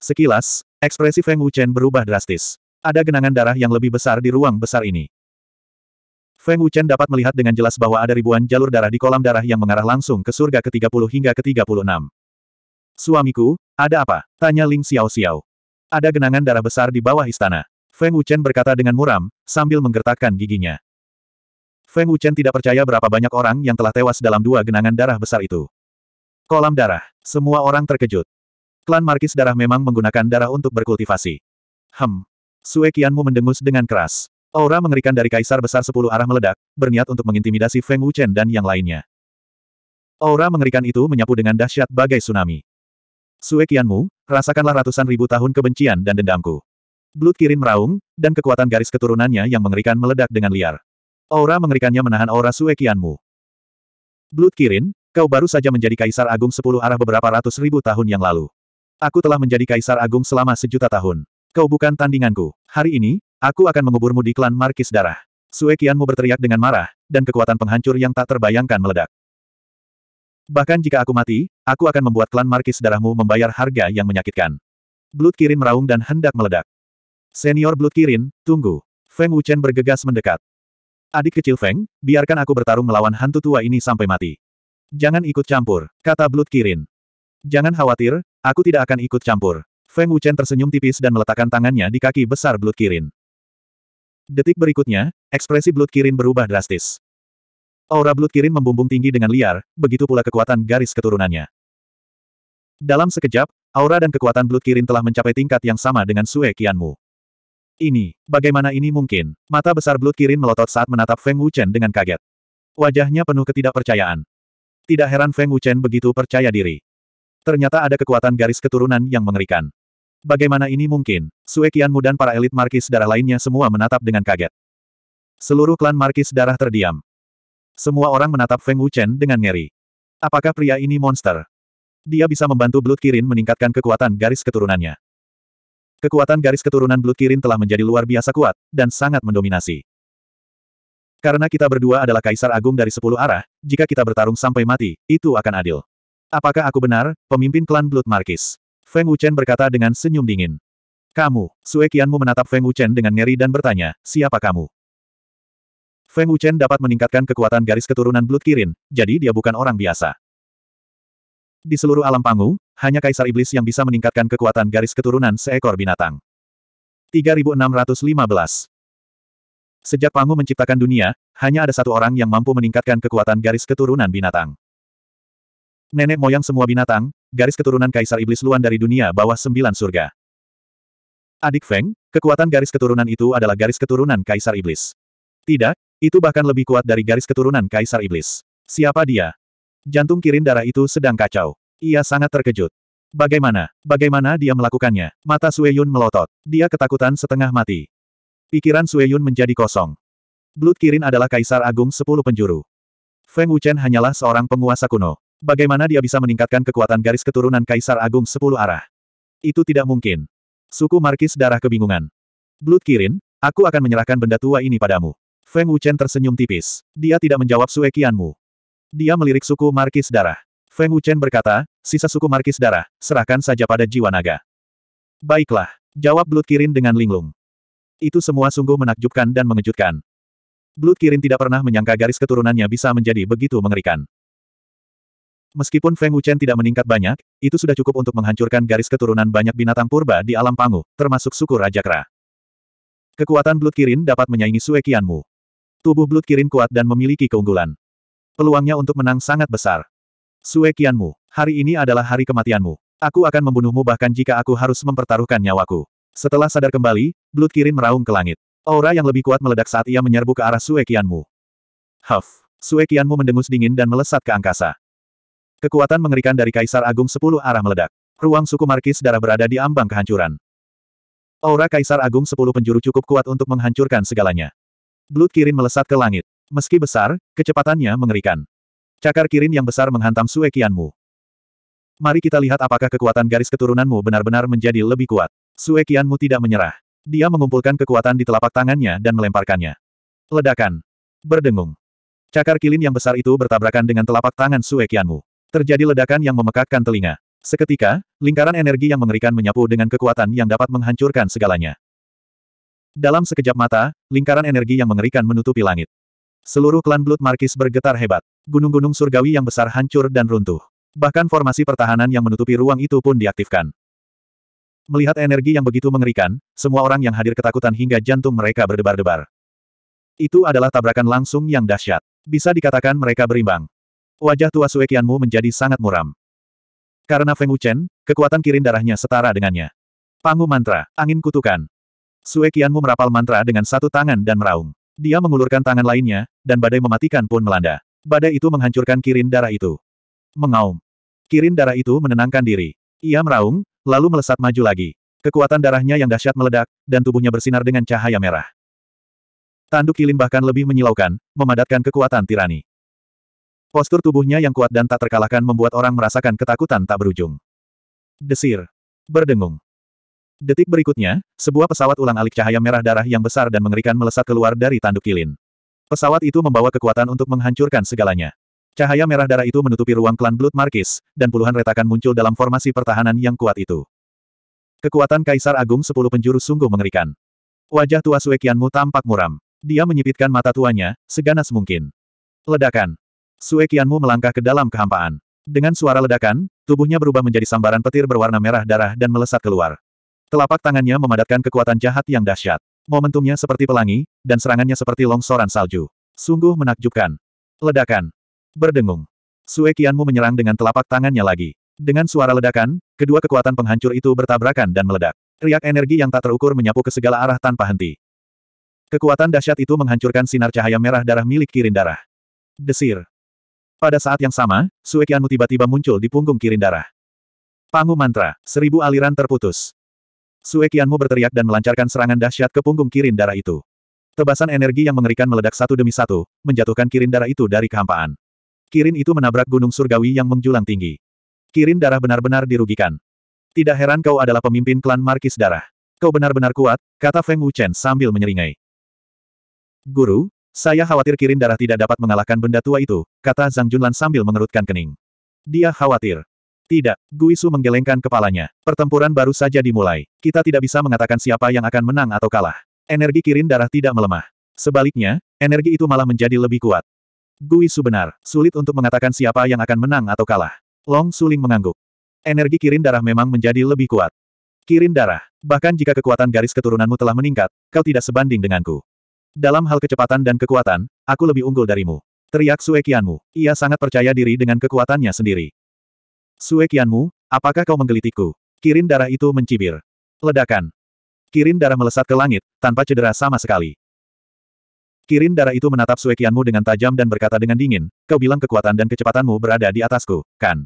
Sekilas, ekspresi Feng Wuchen berubah drastis. Ada genangan darah yang lebih besar di ruang besar ini. Feng Wuchen dapat melihat dengan jelas bahwa ada ribuan jalur darah di kolam darah yang mengarah langsung ke surga ke-30 hingga ke-36. Suamiku, ada apa? Tanya Ling Xiao Xiao. Ada genangan darah besar di bawah istana. Feng Wuchen berkata dengan muram, sambil menggertakkan giginya. Feng Wuchen tidak percaya berapa banyak orang yang telah tewas dalam dua genangan darah besar itu. Kolam darah. Semua orang terkejut. Klan Markis Darah memang menggunakan darah untuk berkultivasi. Hem. Sue Qianmu mendengus dengan keras. Aura mengerikan dari kaisar besar sepuluh arah meledak, berniat untuk mengintimidasi Feng Wuchen dan yang lainnya. Aura mengerikan itu menyapu dengan dahsyat bagai tsunami. Sue Qianmu, rasakanlah ratusan ribu tahun kebencian dan dendamku. Blut kirin meraung, dan kekuatan garis keturunannya yang mengerikan meledak dengan liar. Aura mengerikannya menahan aura Sue Qianmu. Blut kirin, kau baru saja menjadi kaisar agung sepuluh arah beberapa ratus ribu tahun yang lalu. Aku telah menjadi kaisar agung selama sejuta tahun. Kau bukan tandinganku. Hari ini, aku akan menguburmu di klan Markis Darah. Sue Qianmu berteriak dengan marah, dan kekuatan penghancur yang tak terbayangkan meledak. Bahkan jika aku mati, aku akan membuat klan Markis Darahmu membayar harga yang menyakitkan. Blood Kirin meraung dan hendak meledak. Senior Blood Kirin, tunggu. Feng Wuchen bergegas mendekat. Adik kecil Feng, biarkan aku bertarung melawan hantu tua ini sampai mati. Jangan ikut campur, kata Blood Kirin. Jangan khawatir, aku tidak akan ikut campur. Feng Wuchen tersenyum tipis dan meletakkan tangannya di kaki besar Blood Kirin. Detik berikutnya, ekspresi Blood Kirin berubah drastis. Aura Blood Kirin membumbung tinggi dengan liar, begitu pula kekuatan garis keturunannya. Dalam sekejap, aura dan kekuatan Blood Kirin telah mencapai tingkat yang sama dengan Sue Qianmu. Ini, bagaimana ini mungkin? Mata besar Blood Kirin melotot saat menatap Feng Wuchen dengan kaget. Wajahnya penuh ketidakpercayaan. Tidak heran Feng Wuchen begitu percaya diri. Ternyata ada kekuatan garis keturunan yang mengerikan. Bagaimana ini mungkin? Sue Qianmu dan para elit markis darah lainnya semua menatap dengan kaget. Seluruh klan markis darah terdiam. Semua orang menatap Feng Wuchen dengan ngeri. Apakah pria ini monster? Dia bisa membantu Blood Kirin meningkatkan kekuatan garis keturunannya. Kekuatan garis keturunan Blood Kirin telah menjadi luar biasa kuat, dan sangat mendominasi. Karena kita berdua adalah kaisar agung dari sepuluh arah, jika kita bertarung sampai mati, itu akan adil. Apakah aku benar, pemimpin klan Blood Markis? Feng Wuchen berkata dengan senyum dingin. Kamu, Sue Qianmu menatap Feng Wuchen dengan ngeri dan bertanya, siapa kamu? Feng Wuchen dapat meningkatkan kekuatan garis keturunan Blood Kirin, jadi dia bukan orang biasa. Di seluruh alam pangu, hanya Kaisar Iblis yang bisa meningkatkan kekuatan garis keturunan seekor binatang. 3615 Sejak Pangu menciptakan dunia, hanya ada satu orang yang mampu meningkatkan kekuatan garis keturunan binatang. Nenek moyang semua binatang, garis keturunan Kaisar Iblis Luan dari dunia bawah sembilan surga. Adik Feng, kekuatan garis keturunan itu adalah garis keturunan Kaisar Iblis. Tidak, itu bahkan lebih kuat dari garis keturunan Kaisar Iblis. Siapa dia? Jantung kirin darah itu sedang kacau. Ia sangat terkejut. Bagaimana? Bagaimana dia melakukannya? Mata Sueyun melotot. Dia ketakutan setengah mati. Pikiran Sueyun menjadi kosong. Blood Kirin adalah kaisar agung sepuluh penjuru. Feng Wuchen hanyalah seorang penguasa kuno. Bagaimana dia bisa meningkatkan kekuatan garis keturunan Kaisar Agung Sepuluh Arah? Itu tidak mungkin. Suku Markis darah kebingungan. Blood Kirin, aku akan menyerahkan benda tua ini padamu. Feng Wuchen tersenyum tipis. Dia tidak menjawab suekianmu. Dia melirik suku Markis darah. Feng Wuchen berkata, sisa suku Markis darah, serahkan saja pada jiwa naga. Baiklah, jawab Blood Kirin dengan linglung. Itu semua sungguh menakjubkan dan mengejutkan. Blood Kirin tidak pernah menyangka garis keturunannya bisa menjadi begitu mengerikan. Meskipun Feng Wuchen tidak meningkat banyak, itu sudah cukup untuk menghancurkan garis keturunan banyak binatang purba di alam Pangu, termasuk suku Raja Kera. Kekuatan Blood Kirin dapat menyaingi Sue Qianmu. Tubuh Blood Kirin kuat dan memiliki keunggulan. Peluangnya untuk menang sangat besar. Sue Qianmu, hari ini adalah hari kematianmu. Aku akan membunuhmu bahkan jika aku harus mempertaruhkan nyawaku. Setelah sadar kembali, Blood Kirin meraung ke langit. Aura yang lebih kuat meledak saat ia menyerbu ke arah Sue Qianmu. Huff! Sue Qianmu mendengus dingin dan melesat ke angkasa. Kekuatan mengerikan dari Kaisar Agung Sepuluh Arah meledak. Ruang suku Markis darah berada di ambang kehancuran. Aura Kaisar Agung Sepuluh Penjuru cukup kuat untuk menghancurkan segalanya. Blut Kirin melesat ke langit. Meski besar, kecepatannya mengerikan. Cakar Kirin yang besar menghantam Suekianmu. Mari kita lihat apakah kekuatan garis keturunanmu benar-benar menjadi lebih kuat. Suekianmu tidak menyerah. Dia mengumpulkan kekuatan di telapak tangannya dan melemparkannya. Ledakan. Berdengung. Cakar kilin yang besar itu bertabrakan dengan telapak tangan Suekianmu. Terjadi ledakan yang memekakkan telinga. Seketika, lingkaran energi yang mengerikan menyapu dengan kekuatan yang dapat menghancurkan segalanya. Dalam sekejap mata, lingkaran energi yang mengerikan menutupi langit. Seluruh klan Blood Markis bergetar hebat. Gunung-gunung surgawi yang besar hancur dan runtuh. Bahkan formasi pertahanan yang menutupi ruang itu pun diaktifkan. Melihat energi yang begitu mengerikan, semua orang yang hadir ketakutan hingga jantung mereka berdebar-debar. Itu adalah tabrakan langsung yang dahsyat. Bisa dikatakan mereka berimbang. Wajah tua Suekianmu menjadi sangat muram. Karena Feng Wuchen, kekuatan kirin darahnya setara dengannya. Pangu mantra, angin kutukan. Suekianmu merapal mantra dengan satu tangan dan meraung. Dia mengulurkan tangan lainnya, dan badai mematikan pun melanda. Badai itu menghancurkan kirin darah itu. Mengaum. Kirin darah itu menenangkan diri. Ia meraung, lalu melesat maju lagi. Kekuatan darahnya yang dahsyat meledak, dan tubuhnya bersinar dengan cahaya merah. Tanduk kilin bahkan lebih menyilaukan, memadatkan kekuatan tirani. Postur tubuhnya yang kuat dan tak terkalahkan membuat orang merasakan ketakutan tak berujung. Desir. Berdengung. Detik berikutnya, sebuah pesawat ulang-alik cahaya merah darah yang besar dan mengerikan melesat keluar dari tanduk kilin. Pesawat itu membawa kekuatan untuk menghancurkan segalanya. Cahaya merah darah itu menutupi ruang klan Blood Markis, dan puluhan retakan muncul dalam formasi pertahanan yang kuat itu. Kekuatan Kaisar Agung Sepuluh Penjuru sungguh mengerikan. Wajah tua Suekianmu tampak muram. Dia menyipitkan mata tuanya, seganas mungkin. Ledakan. Sue Qianmu melangkah ke dalam kehampaan. Dengan suara ledakan, tubuhnya berubah menjadi sambaran petir berwarna merah darah dan melesat keluar. Telapak tangannya memadatkan kekuatan jahat yang dahsyat. Momentumnya seperti pelangi, dan serangannya seperti longsoran salju. Sungguh menakjubkan. Ledakan. Berdengung. Sue Qianmu menyerang dengan telapak tangannya lagi. Dengan suara ledakan, kedua kekuatan penghancur itu bertabrakan dan meledak. Riak energi yang tak terukur menyapu ke segala arah tanpa henti. Kekuatan dahsyat itu menghancurkan sinar cahaya merah darah milik Kirin Darah. Desir. Pada saat yang sama, Suekianmu tiba-tiba muncul di punggung Kirin Darah. Pangu mantra, seribu aliran terputus. Suekianmu berteriak dan melancarkan serangan dahsyat ke punggung Kirin Darah itu. Tebasan energi yang mengerikan meledak satu demi satu, menjatuhkan Kirin Darah itu dari kehampaan. Kirin itu menabrak gunung surgawi yang menjulang tinggi. Kirin darah benar-benar dirugikan. Tidak heran kau adalah pemimpin klan Markis Darah. Kau benar-benar kuat, kata Feng Wuchen sambil menyeringai. Guru, saya khawatir kirin darah tidak dapat mengalahkan benda tua itu, kata Zhang Junlan sambil mengerutkan kening. Dia khawatir. Tidak, Guisu menggelengkan kepalanya. Pertempuran baru saja dimulai. Kita tidak bisa mengatakan siapa yang akan menang atau kalah. Energi kirin darah tidak melemah. Sebaliknya, energi itu malah menjadi lebih kuat. Guisu benar, sulit untuk mengatakan siapa yang akan menang atau kalah. Long Suling mengangguk. Energi kirin darah memang menjadi lebih kuat. Kirin darah, bahkan jika kekuatan garis keturunanmu telah meningkat, kau tidak sebanding denganku. Dalam hal kecepatan dan kekuatan, aku lebih unggul darimu. Teriak Sue Qianmu. Ia sangat percaya diri dengan kekuatannya sendiri. Sue Qianmu, apakah kau menggelitikku? Kirin darah itu mencibir. Ledakan. Kirin darah melesat ke langit, tanpa cedera sama sekali. Kirin darah itu menatap Sue Qianmu dengan tajam dan berkata dengan dingin, kau bilang kekuatan dan kecepatanmu berada di atasku, kan?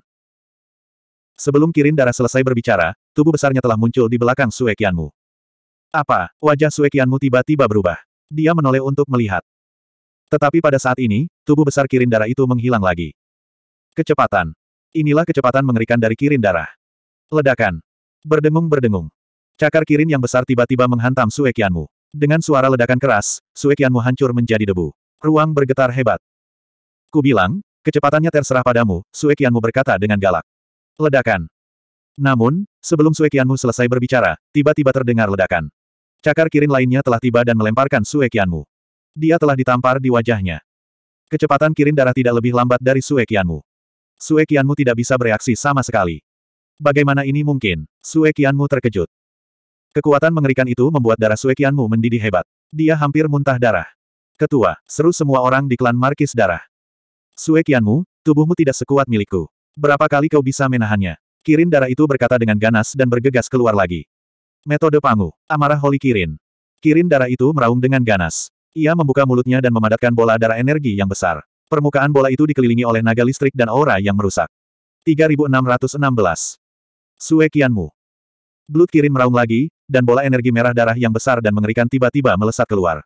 Sebelum Kirin darah selesai berbicara, tubuh besarnya telah muncul di belakang Sue Qianmu. Apa? Wajah Sue Qianmu tiba-tiba berubah. Dia menoleh untuk melihat. Tetapi pada saat ini, tubuh besar kirin darah itu menghilang lagi. Kecepatan. Inilah kecepatan mengerikan dari kirin darah. Ledakan. Berdengung-berdengung. Cakar kirin yang besar tiba-tiba menghantam Suekianmu. Dengan suara ledakan keras, Suekianmu hancur menjadi debu. Ruang bergetar hebat. Ku bilang, kecepatannya terserah padamu, Suekianmu berkata dengan galak. Ledakan. Namun, sebelum Suekianmu selesai berbicara, tiba-tiba terdengar ledakan. Cakar kirin lainnya telah tiba dan melemparkan Sue Qianmu. Dia telah ditampar di wajahnya. Kecepatan kirin darah tidak lebih lambat dari Sue Qianmu. Sue Qianmu tidak bisa bereaksi sama sekali. Bagaimana ini mungkin? Sue Qianmu terkejut. Kekuatan mengerikan itu membuat darah Sue Qianmu mendidih hebat. Dia hampir muntah darah. Ketua, seru semua orang di klan Markis darah. Sue Qianmu, tubuhmu tidak sekuat milikku. Berapa kali kau bisa menahannya? Kirin darah itu berkata dengan ganas dan bergegas keluar lagi. Metode Pangu. Amarah Holy Kirin. Kirin darah itu meraung dengan ganas. Ia membuka mulutnya dan memadatkan bola darah energi yang besar. Permukaan bola itu dikelilingi oleh naga listrik dan aura yang merusak. 3616. Sue Qianmu. Blut Kirin meraung lagi, dan bola energi merah darah yang besar dan mengerikan tiba-tiba melesat keluar.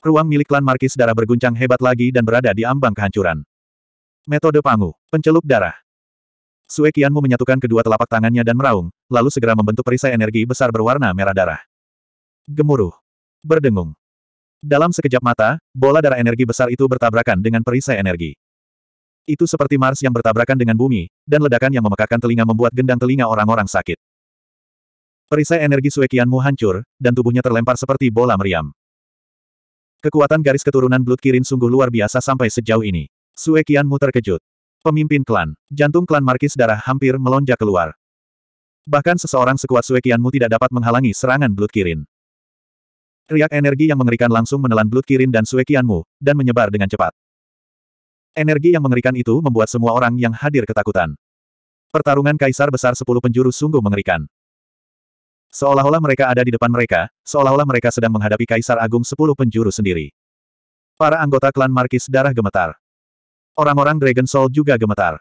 Ruang milik klan Markis darah berguncang hebat lagi dan berada di ambang kehancuran. Metode Pangu. Pencelup darah. Sue Qianmu menyatukan kedua telapak tangannya dan meraung, lalu segera membentuk perisai energi besar berwarna merah darah. Gemuruh. Berdengung. Dalam sekejap mata, bola darah energi besar itu bertabrakan dengan perisai energi. Itu seperti Mars yang bertabrakan dengan bumi, dan ledakan yang memekakkan telinga membuat gendang telinga orang-orang sakit. Perisai energi Sue Qianmu hancur, dan tubuhnya terlempar seperti bola meriam. Kekuatan garis keturunan Blood Kirin sungguh luar biasa sampai sejauh ini. Sue Qianmu terkejut. Pemimpin klan, jantung klan Markis darah hampir melonjak keluar. Bahkan seseorang sekuat Suekianmu tidak dapat menghalangi serangan Blood Kirin. Riak energi yang mengerikan langsung menelan Blood Kirin dan Suekianmu, dan menyebar dengan cepat. Energi yang mengerikan itu membuat semua orang yang hadir ketakutan. Pertarungan Kaisar Besar Sepuluh Penjuru sungguh mengerikan. Seolah-olah mereka ada di depan mereka, seolah-olah mereka sedang menghadapi Kaisar Agung Sepuluh Penjuru sendiri. Para anggota klan Markis darah gemetar. Orang-orang Dragon Soul juga gemetar.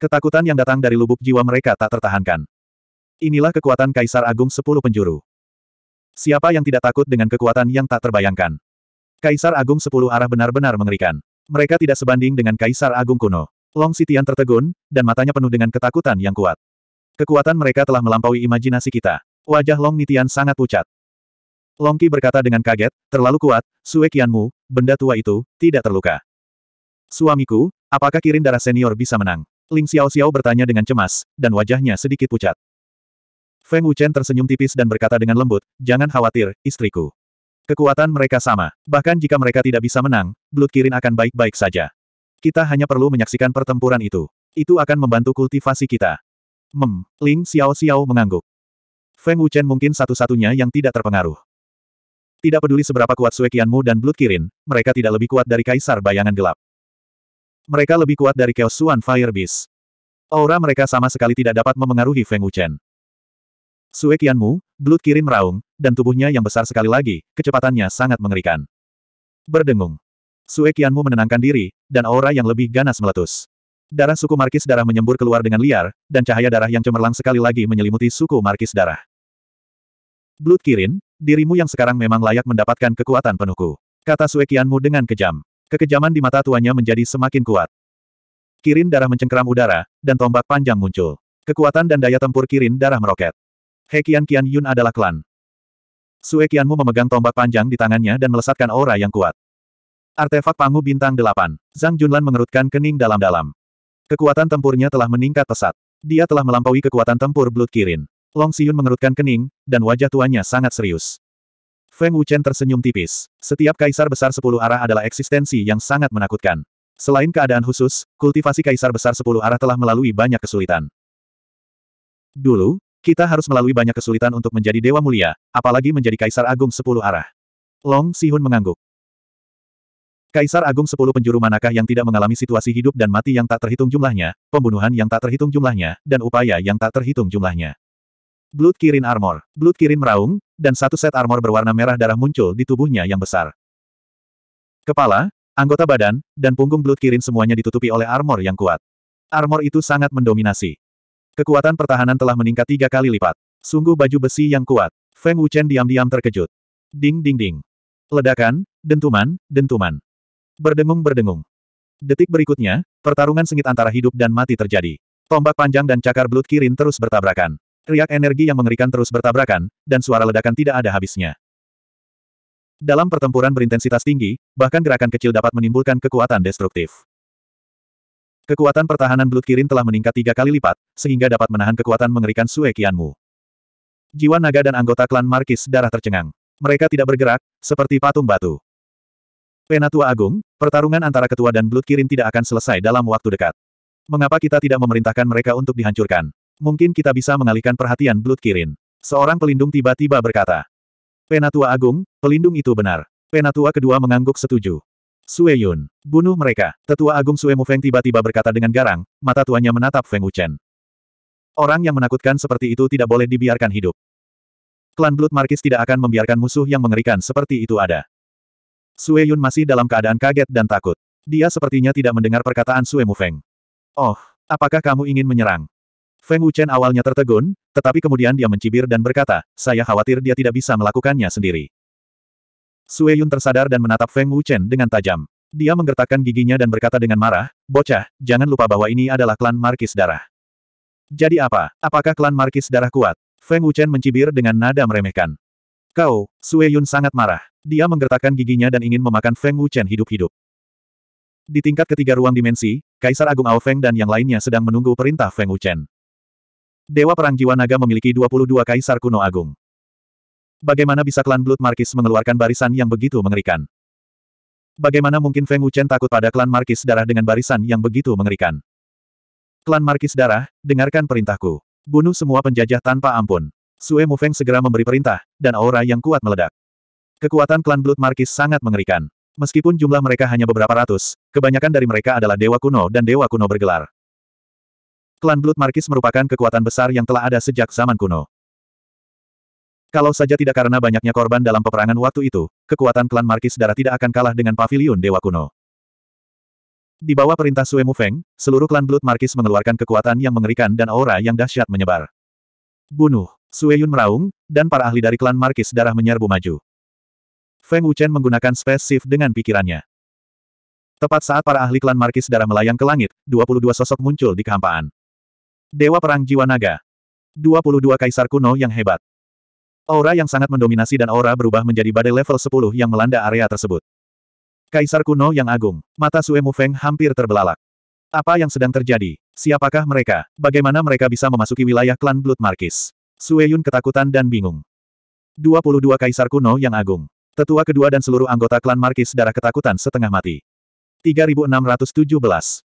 Ketakutan yang datang dari lubuk jiwa mereka tak tertahankan. Inilah kekuatan Kaisar Agung Sepuluh Penjuru. Siapa yang tidak takut dengan kekuatan yang tak terbayangkan? Kaisar Agung Sepuluh Arah benar-benar mengerikan. Mereka tidak sebanding dengan Kaisar Agung kuno. Long Sitian tertegun, dan matanya penuh dengan ketakutan yang kuat. Kekuatan mereka telah melampaui imajinasi kita. Wajah Long Nitian sangat pucat. Longki berkata dengan kaget, terlalu kuat, Sue Qianmu, benda tua itu, tidak terluka. Suamiku, apakah Kirin darah senior bisa menang? Ling Xiao Xiao bertanya dengan cemas, dan wajahnya sedikit pucat. Feng Wuchen tersenyum tipis dan berkata dengan lembut, jangan khawatir, istriku. Kekuatan mereka sama, bahkan jika mereka tidak bisa menang, Blood Kirin akan baik-baik saja. Kita hanya perlu menyaksikan pertempuran itu. Itu akan membantu kultivasi kita. Mem, Ling Xiao Xiao mengangguk. Feng Wuchen mungkin satu-satunya yang tidak terpengaruh. Tidak peduli seberapa kuat Sue dan Blood Kirin, mereka tidak lebih kuat dari Kaisar Bayangan Gelap. Mereka lebih kuat dari Chaos Suan Fire Beast. Aura mereka sama sekali tidak dapat memengaruhi Feng Wuchen. Sue Qianmu, Blood Kirin meraung, dan tubuhnya yang besar sekali lagi, kecepatannya sangat mengerikan. Berdengung. Sue Qianmu menenangkan diri, dan aura yang lebih ganas meletus. Darah suku Markis darah menyembur keluar dengan liar, dan cahaya darah yang cemerlang sekali lagi menyelimuti suku Markis darah. Blood Kirin, dirimu yang sekarang memang layak mendapatkan kekuatan penuhku. Kata Sue Qianmu dengan kejam. Kekejaman di mata tuanya menjadi semakin kuat. Kirin darah mencengkeram udara, dan tombak panjang muncul. Kekuatan dan daya tempur Kirin darah meroket. Hekian Kian Yun adalah klan. Sue Kianmu memegang tombak panjang di tangannya dan melesatkan aura yang kuat. Artefak Pangu Bintang Delapan. Zhang Junlan mengerutkan kening dalam-dalam. Kekuatan tempurnya telah meningkat pesat. Dia telah melampaui kekuatan tempur Blood Kirin. Long Siyun mengerutkan kening, dan wajah tuannya sangat serius. Feng Wuchen tersenyum tipis. Setiap kaisar besar sepuluh arah adalah eksistensi yang sangat menakutkan. Selain keadaan khusus, kultivasi kaisar besar sepuluh arah telah melalui banyak kesulitan. Dulu, kita harus melalui banyak kesulitan untuk menjadi dewa mulia, apalagi menjadi kaisar agung sepuluh arah. Long Sihun mengangguk. Kaisar Agung sepuluh penjuru manakah yang tidak mengalami situasi hidup dan mati yang tak terhitung jumlahnya, pembunuhan yang tak terhitung jumlahnya, dan upaya yang tak terhitung jumlahnya. Blood Kirin Armor. Blood Kirin meraung, dan satu set armor berwarna merah darah muncul di tubuhnya yang besar. Kepala, anggota badan, dan punggung Blood Kirin semuanya ditutupi oleh armor yang kuat. Armor itu sangat mendominasi. Kekuatan pertahanan telah meningkat tiga kali lipat. Sungguh baju besi yang kuat. Feng Wuchen diam-diam terkejut. Ding ding ding. Ledakan, dentuman, dentuman. Berdengung-berdengung. Detik berikutnya, pertarungan sengit antara hidup dan mati terjadi. Tombak panjang dan cakar Blood Kirin terus bertabrakan. Riak energi yang mengerikan terus bertabrakan, dan suara ledakan tidak ada habisnya. Dalam pertempuran berintensitas tinggi, bahkan gerakan kecil dapat menimbulkan kekuatan destruktif. Kekuatan pertahanan Blood kirin telah meningkat tiga kali lipat, sehingga dapat menahan kekuatan mengerikan Sue Qianmu. Jiwa naga dan anggota klan Markis darah tercengang. Mereka tidak bergerak, seperti patung batu. Penatua Agung, pertarungan antara ketua dan Blood kirin tidak akan selesai dalam waktu dekat. Mengapa kita tidak memerintahkan mereka untuk dihancurkan? Mungkin kita bisa mengalihkan perhatian Blood Kirin. Seorang pelindung tiba-tiba berkata. Penatua Agung, pelindung itu benar. Penatua kedua mengangguk setuju. Sue Yun, bunuh mereka. Tetua Agung Sue Feng tiba-tiba berkata dengan garang, mata tuanya menatap Feng Wuchen. Orang yang menakutkan seperti itu tidak boleh dibiarkan hidup. Klan Blood Markis tidak akan membiarkan musuh yang mengerikan seperti itu ada. Sue Yun masih dalam keadaan kaget dan takut. Dia sepertinya tidak mendengar perkataan Sue Mufeng. Oh, apakah kamu ingin menyerang? Feng Wuchen awalnya tertegun, tetapi kemudian dia mencibir dan berkata, saya khawatir dia tidak bisa melakukannya sendiri. Sue Yun tersadar dan menatap Feng Wuchen dengan tajam. Dia menggertakkan giginya dan berkata dengan marah, bocah, jangan lupa bahwa ini adalah klan markis darah. Jadi apa, apakah klan markis darah kuat? Feng Wuchen mencibir dengan nada meremehkan. Kau, Sue Yun sangat marah. Dia menggertakkan giginya dan ingin memakan Feng Wuchen hidup-hidup. Di tingkat ketiga ruang dimensi, Kaisar Agung Ao Feng dan yang lainnya sedang menunggu perintah Feng Wuchen. Dewa Perang Jiwa Naga memiliki 22 kaisar kuno agung. Bagaimana bisa klan Blood Markis mengeluarkan barisan yang begitu mengerikan? Bagaimana mungkin Feng Wuchen takut pada klan Markis darah dengan barisan yang begitu mengerikan? Klan Markis darah, dengarkan perintahku. Bunuh semua penjajah tanpa ampun. Sue Feng segera memberi perintah, dan aura yang kuat meledak. Kekuatan klan Blood Markis sangat mengerikan. Meskipun jumlah mereka hanya beberapa ratus, kebanyakan dari mereka adalah dewa kuno dan dewa kuno bergelar. Klan Blood Markis merupakan kekuatan besar yang telah ada sejak zaman kuno. Kalau saja tidak karena banyaknya korban dalam peperangan waktu itu, kekuatan klan Markis darah tidak akan kalah dengan pavilion Dewa Kuno. Di bawah perintah Suemu Feng, seluruh klan Blood Markis mengeluarkan kekuatan yang mengerikan dan aura yang dahsyat menyebar. Bunuh, Sue Yun meraung, dan para ahli dari klan Markis darah menyerbu maju. Feng Wuchen menggunakan space shift dengan pikirannya. Tepat saat para ahli klan Markis darah melayang ke langit, 22 sosok muncul di kehampaan. Dewa Perang Jiwa Naga. 22 Kaisar Kuno yang hebat. Aura yang sangat mendominasi dan aura berubah menjadi badai level 10 yang melanda area tersebut. Kaisar Kuno yang agung. Mata Sue Mufeng hampir terbelalak. Apa yang sedang terjadi? Siapakah mereka? Bagaimana mereka bisa memasuki wilayah klan Blood Markis? Sue Yun ketakutan dan bingung. 22 Kaisar Kuno yang agung. Tetua kedua dan seluruh anggota klan Markis darah ketakutan setengah mati. 3617.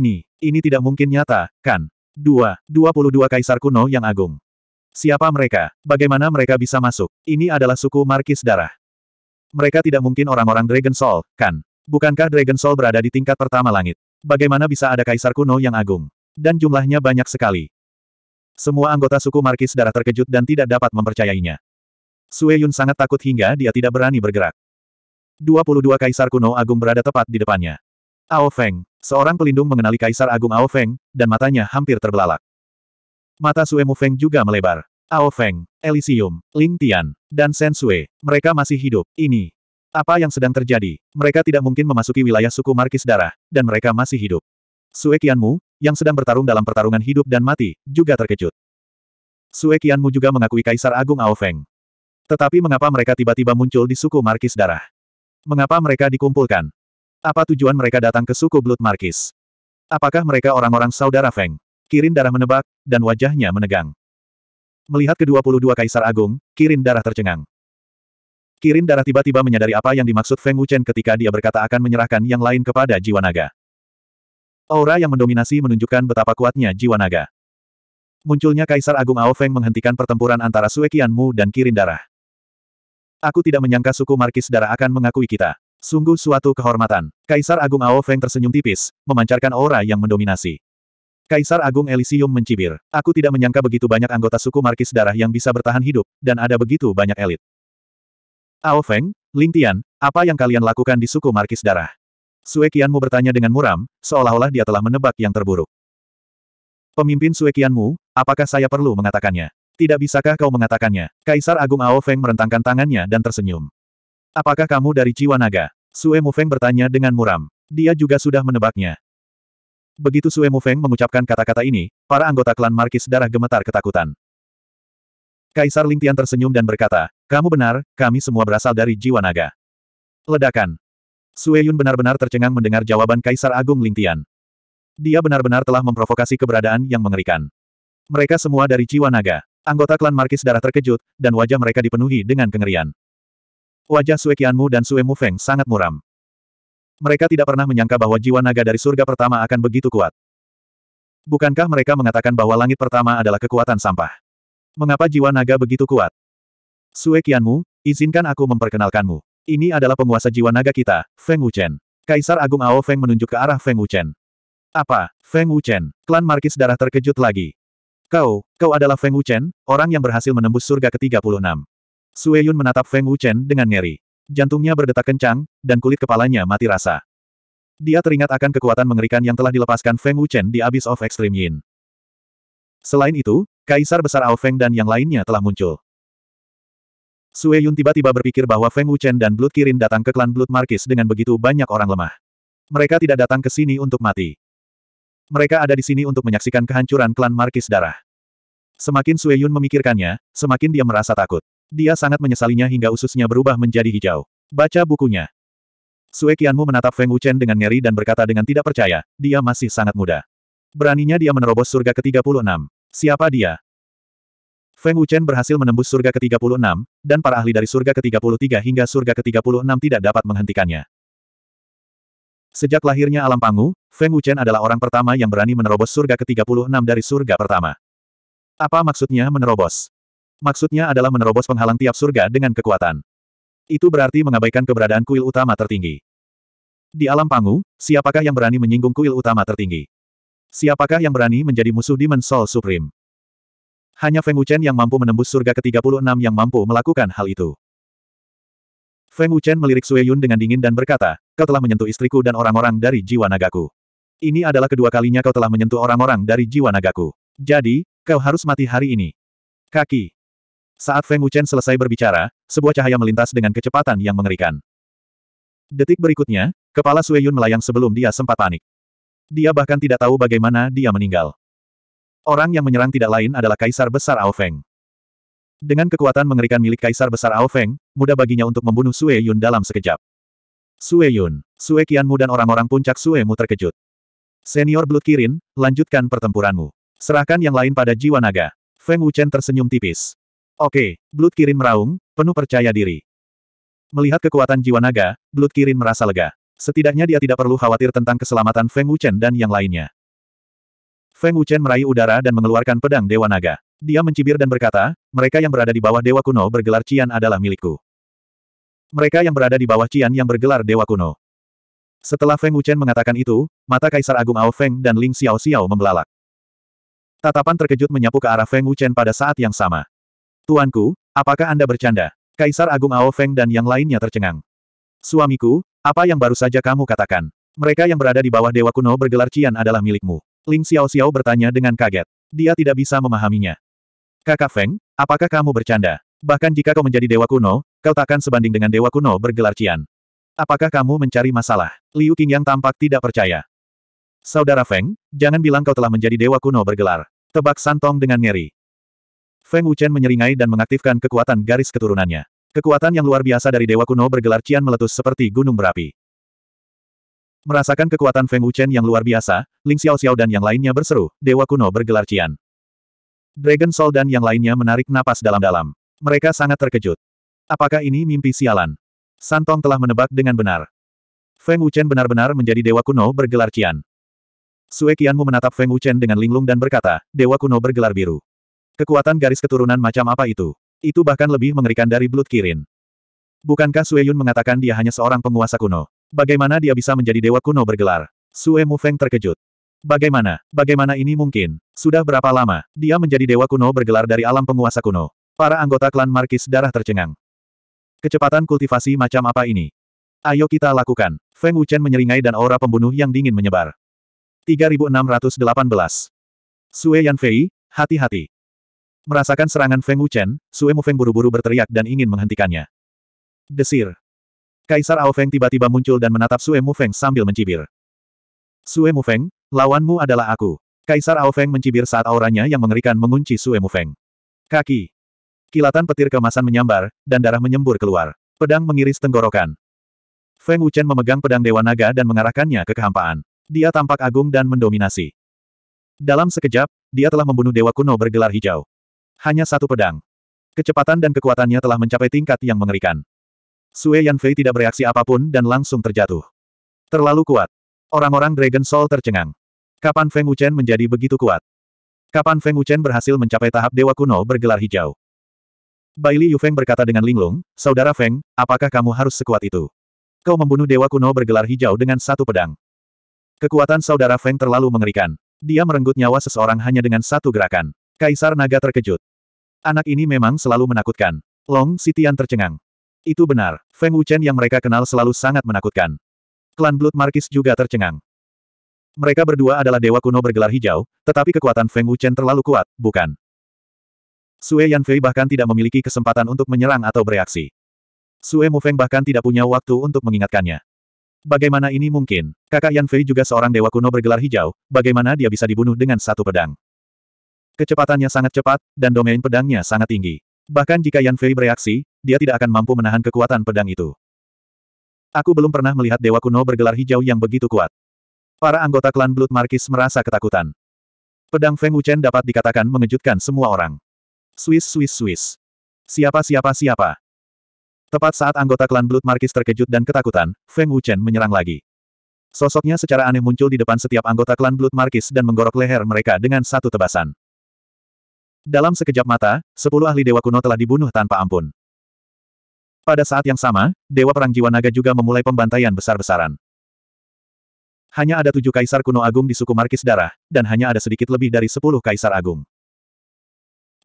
Ini, ini tidak mungkin nyata, kan? 2. 22 Kaisar Kuno yang Agung. Siapa mereka? Bagaimana mereka bisa masuk? Ini adalah suku Markis Darah. Mereka tidak mungkin orang-orang Dragon Soul, kan? Bukankah Dragon Soul berada di tingkat pertama langit? Bagaimana bisa ada Kaisar Kuno yang Agung? Dan jumlahnya banyak sekali. Semua anggota suku Markis Darah terkejut dan tidak dapat mempercayainya. Sue Yun sangat takut hingga dia tidak berani bergerak. 22 Kaisar Kuno Agung berada tepat di depannya. Ao Feng, Seorang pelindung mengenali Kaisar Agung Ao Feng, dan matanya hampir terbelalak. Mata Suemu Feng juga melebar. Ao Feng, Elysium, Ling Tian, dan Sen Sue, mereka masih hidup. Ini. Apa yang sedang terjadi? Mereka tidak mungkin memasuki wilayah suku Markis Darah, dan mereka masih hidup. Sue Qianmu, yang sedang bertarung dalam pertarungan hidup dan mati, juga terkejut. Sue Qianmu juga mengakui Kaisar Agung Ao Feng. Tetapi mengapa mereka tiba-tiba muncul di suku Markis Darah? Mengapa mereka dikumpulkan? Apa tujuan mereka datang ke suku Blood Markis? Apakah mereka orang-orang saudara Feng? Kirin darah menebak, dan wajahnya menegang. Melihat ke-22 Kaisar Agung, Kirin darah tercengang. Kirin darah tiba-tiba menyadari apa yang dimaksud Feng Wuchen ketika dia berkata akan menyerahkan yang lain kepada jiwa naga. Aura yang mendominasi menunjukkan betapa kuatnya jiwa naga. Munculnya Kaisar Agung Ao Feng menghentikan pertempuran antara Suekian Mu dan Kirin darah. Aku tidak menyangka suku Markis darah akan mengakui kita. Sungguh suatu kehormatan. Kaisar Agung Ao Feng tersenyum tipis, memancarkan aura yang mendominasi. Kaisar Agung Elysium mencibir. Aku tidak menyangka begitu banyak anggota suku Markis Darah yang bisa bertahan hidup, dan ada begitu banyak elit. Ao Feng, Ling Tian, apa yang kalian lakukan di suku Markis Darah? Suekianmu bertanya dengan muram, seolah-olah dia telah menebak yang terburuk. Pemimpin Suekianmu, apakah saya perlu mengatakannya? Tidak bisakah kau mengatakannya? Kaisar Agung Ao Feng merentangkan tangannya dan tersenyum. Apakah kamu dari jiwa naga? Sue Mufeng bertanya dengan muram. Dia juga sudah menebaknya. Begitu Sue Mufeng mengucapkan kata-kata ini, para anggota klan Markis darah gemetar ketakutan. Kaisar Lingtian tersenyum dan berkata, kamu benar, kami semua berasal dari jiwa naga. Ledakan. Sue Yun benar-benar tercengang mendengar jawaban Kaisar Agung Lingtian. Dia benar-benar telah memprovokasi keberadaan yang mengerikan. Mereka semua dari jiwa naga. Anggota klan Markis darah terkejut, dan wajah mereka dipenuhi dengan kengerian. Wajah Sue Qianmu dan Sue Feng sangat muram. Mereka tidak pernah menyangka bahwa jiwa naga dari surga pertama akan begitu kuat. Bukankah mereka mengatakan bahwa langit pertama adalah kekuatan sampah? Mengapa jiwa naga begitu kuat? Sue Qianmu, izinkan aku memperkenalkanmu. Ini adalah penguasa jiwa naga kita, Feng Wuchen. Kaisar Agung Ao Feng menunjuk ke arah Feng Wuchen. Apa, Feng Wuchen, klan markis darah terkejut lagi. Kau, kau adalah Feng Wuchen, orang yang berhasil menembus surga ke-36. Sue Yun menatap Feng Wuchen dengan ngeri. Jantungnya berdetak kencang, dan kulit kepalanya mati rasa. Dia teringat akan kekuatan mengerikan yang telah dilepaskan Feng Wuchen di Abyss of Extreme Yin. Selain itu, Kaisar Besar Ao Feng dan yang lainnya telah muncul. Sue Yun tiba-tiba berpikir bahwa Feng Wuchen dan Blood Kirin datang ke klan Blood Markis dengan begitu banyak orang lemah. Mereka tidak datang ke sini untuk mati. Mereka ada di sini untuk menyaksikan kehancuran klan Markis Darah. Semakin Sue Yun memikirkannya, semakin dia merasa takut. Dia sangat menyesalinya hingga ususnya berubah menjadi hijau. Baca bukunya. Sue Qianmu menatap Feng Wuchen dengan ngeri dan berkata dengan tidak percaya, dia masih sangat muda. Beraninya dia menerobos surga ke-36. Siapa dia? Feng Wuchen berhasil menembus surga ke-36, dan para ahli dari surga ke-33 hingga surga ke-36 tidak dapat menghentikannya. Sejak lahirnya alam pangu, Feng Wuchen adalah orang pertama yang berani menerobos surga ke-36 dari surga pertama. Apa maksudnya menerobos? maksudnya adalah menerobos penghalang tiap surga dengan kekuatan. Itu berarti mengabaikan keberadaan kuil utama tertinggi. Di alam pangu, siapakah yang berani menyinggung kuil utama tertinggi? Siapakah yang berani menjadi musuh Demon Soul Supreme? Hanya Feng Wuchen yang mampu menembus surga ke-36 yang mampu melakukan hal itu. Feng Wuchen melirik Sue Yun dengan dingin dan berkata, kau telah menyentuh istriku dan orang-orang dari jiwa nagaku. Ini adalah kedua kalinya kau telah menyentuh orang-orang dari jiwa nagaku. Jadi, kau harus mati hari ini. Kaki. Saat Feng Wuchen selesai berbicara, sebuah cahaya melintas dengan kecepatan yang mengerikan. Detik berikutnya, kepala Sue Yun melayang sebelum dia sempat panik. Dia bahkan tidak tahu bagaimana dia meninggal. Orang yang menyerang tidak lain adalah Kaisar Besar Ao Feng. Dengan kekuatan mengerikan milik Kaisar Besar Ao Feng, mudah baginya untuk membunuh Sue Yun dalam sekejap. Sue Yun, Sue Qianmu dan orang-orang puncak Sue Mu terkejut. Senior Blood Kirin, lanjutkan pertempuranmu. Serahkan yang lain pada jiwa naga. Feng Wuchen tersenyum tipis. Oke, Blood Kirin meraung, penuh percaya diri. Melihat kekuatan jiwa naga, Blood Kirin merasa lega. Setidaknya dia tidak perlu khawatir tentang keselamatan Feng Wuchen dan yang lainnya. Feng Wuchen meraih udara dan mengeluarkan pedang Dewa Naga. Dia mencibir dan berkata, mereka yang berada di bawah Dewa Kuno bergelar Cian adalah milikku. Mereka yang berada di bawah Cian yang bergelar Dewa Kuno. Setelah Feng Wuchen mengatakan itu, mata Kaisar Agung Ao Feng dan Ling Xiao Xiao membelalak. Tatapan terkejut menyapu ke arah Feng Wuchen pada saat yang sama. Tuanku, apakah Anda bercanda? Kaisar Agung Ao Feng dan yang lainnya tercengang. Suamiku, apa yang baru saja kamu katakan? Mereka yang berada di bawah Dewa Kuno bergelar Cian adalah milikmu. Ling Xiao Xiao bertanya dengan kaget. Dia tidak bisa memahaminya. Kakak Feng, apakah kamu bercanda? Bahkan jika kau menjadi Dewa Kuno, kau takkan sebanding dengan Dewa Kuno bergelar Cian. Apakah kamu mencari masalah? Liu yang tampak tidak percaya. Saudara Feng, jangan bilang kau telah menjadi Dewa Kuno bergelar. Tebak Santong dengan ngeri. Feng Wuchen menyeringai dan mengaktifkan kekuatan garis keturunannya. Kekuatan yang luar biasa dari dewa kuno bergelar Cian meletus seperti gunung berapi. Merasakan kekuatan Feng Wuchen yang luar biasa, Ling Xiao Xiao dan yang lainnya berseru, dewa kuno bergelar Cian. Dragon Soul dan yang lainnya menarik napas dalam-dalam. Mereka sangat terkejut. Apakah ini mimpi sialan? Santong telah menebak dengan benar. Feng Wuchen benar-benar menjadi dewa kuno bergelar Cian. Sue Qianmu menatap Feng Wuchen dengan linglung dan berkata, Dewa kuno bergelar biru. Kekuatan garis keturunan macam apa itu? Itu bahkan lebih mengerikan dari Blood Kirin. Bukankah Sue Yun mengatakan dia hanya seorang penguasa kuno? Bagaimana dia bisa menjadi dewa kuno bergelar? Sue Feng terkejut. Bagaimana? Bagaimana ini mungkin? Sudah berapa lama, dia menjadi dewa kuno bergelar dari alam penguasa kuno? Para anggota klan Markis darah tercengang. Kecepatan kultivasi macam apa ini? Ayo kita lakukan. Feng Wuchen menyeringai dan aura pembunuh yang dingin menyebar. 3618. Sue Yanfei, hati-hati. Merasakan serangan Feng Wuchen, Sue Mufeng buru-buru berteriak dan ingin menghentikannya. Desir. Kaisar Ao Feng tiba-tiba muncul dan menatap Sue Mufeng sambil mencibir. Sue Mufeng, lawanmu adalah aku. Kaisar Ao Feng mencibir saat auranya yang mengerikan mengunci Sue Mufeng. Kaki. Kilatan petir kemasan menyambar, dan darah menyembur keluar. Pedang mengiris tenggorokan. Feng Wuchen memegang pedang Dewa Naga dan mengarahkannya ke kehampaan. Dia tampak agung dan mendominasi. Dalam sekejap, dia telah membunuh Dewa Kuno bergelar hijau. Hanya satu pedang. Kecepatan dan kekuatannya telah mencapai tingkat yang mengerikan. Sue Yanfei tidak bereaksi apapun dan langsung terjatuh. Terlalu kuat. Orang-orang Dragon Soul tercengang. Kapan Feng Wuchen menjadi begitu kuat? Kapan Feng Wuchen berhasil mencapai tahap Dewa Kuno bergelar hijau? Baili Yufeng berkata dengan linglung, Saudara Feng, apakah kamu harus sekuat itu? Kau membunuh Dewa Kuno bergelar hijau dengan satu pedang. Kekuatan Saudara Feng terlalu mengerikan. Dia merenggut nyawa seseorang hanya dengan satu gerakan. Kaisar Naga terkejut. Anak ini memang selalu menakutkan. Long Sitian tercengang. Itu benar, Feng Wuchen yang mereka kenal selalu sangat menakutkan. Klan Blood Markis juga tercengang. Mereka berdua adalah dewa kuno bergelar hijau, tetapi kekuatan Feng Wuchen terlalu kuat, bukan? Sue Yanfei bahkan tidak memiliki kesempatan untuk menyerang atau bereaksi. Sue Mu Feng bahkan tidak punya waktu untuk mengingatkannya. Bagaimana ini mungkin? Kakak Yanfei juga seorang dewa kuno bergelar hijau, bagaimana dia bisa dibunuh dengan satu pedang? Kecepatannya sangat cepat, dan domain pedangnya sangat tinggi. Bahkan jika Yan Fei bereaksi, dia tidak akan mampu menahan kekuatan pedang itu. Aku belum pernah melihat dewa kuno bergelar hijau yang begitu kuat. Para anggota klan Blood Markis merasa ketakutan. Pedang Feng Wuchen dapat dikatakan mengejutkan semua orang. Swiss Swiss Swiss. Siapa siapa siapa. Tepat saat anggota klan Blood Markis terkejut dan ketakutan, Feng Wuchen menyerang lagi. Sosoknya secara aneh muncul di depan setiap anggota klan Blood Markis dan menggorok leher mereka dengan satu tebasan. Dalam sekejap mata, sepuluh ahli dewa kuno telah dibunuh tanpa ampun. Pada saat yang sama, Dewa Perang Jiwa Naga juga memulai pembantaian besar-besaran. Hanya ada tujuh kaisar kuno agung di suku Markis Darah, dan hanya ada sedikit lebih dari sepuluh kaisar agung.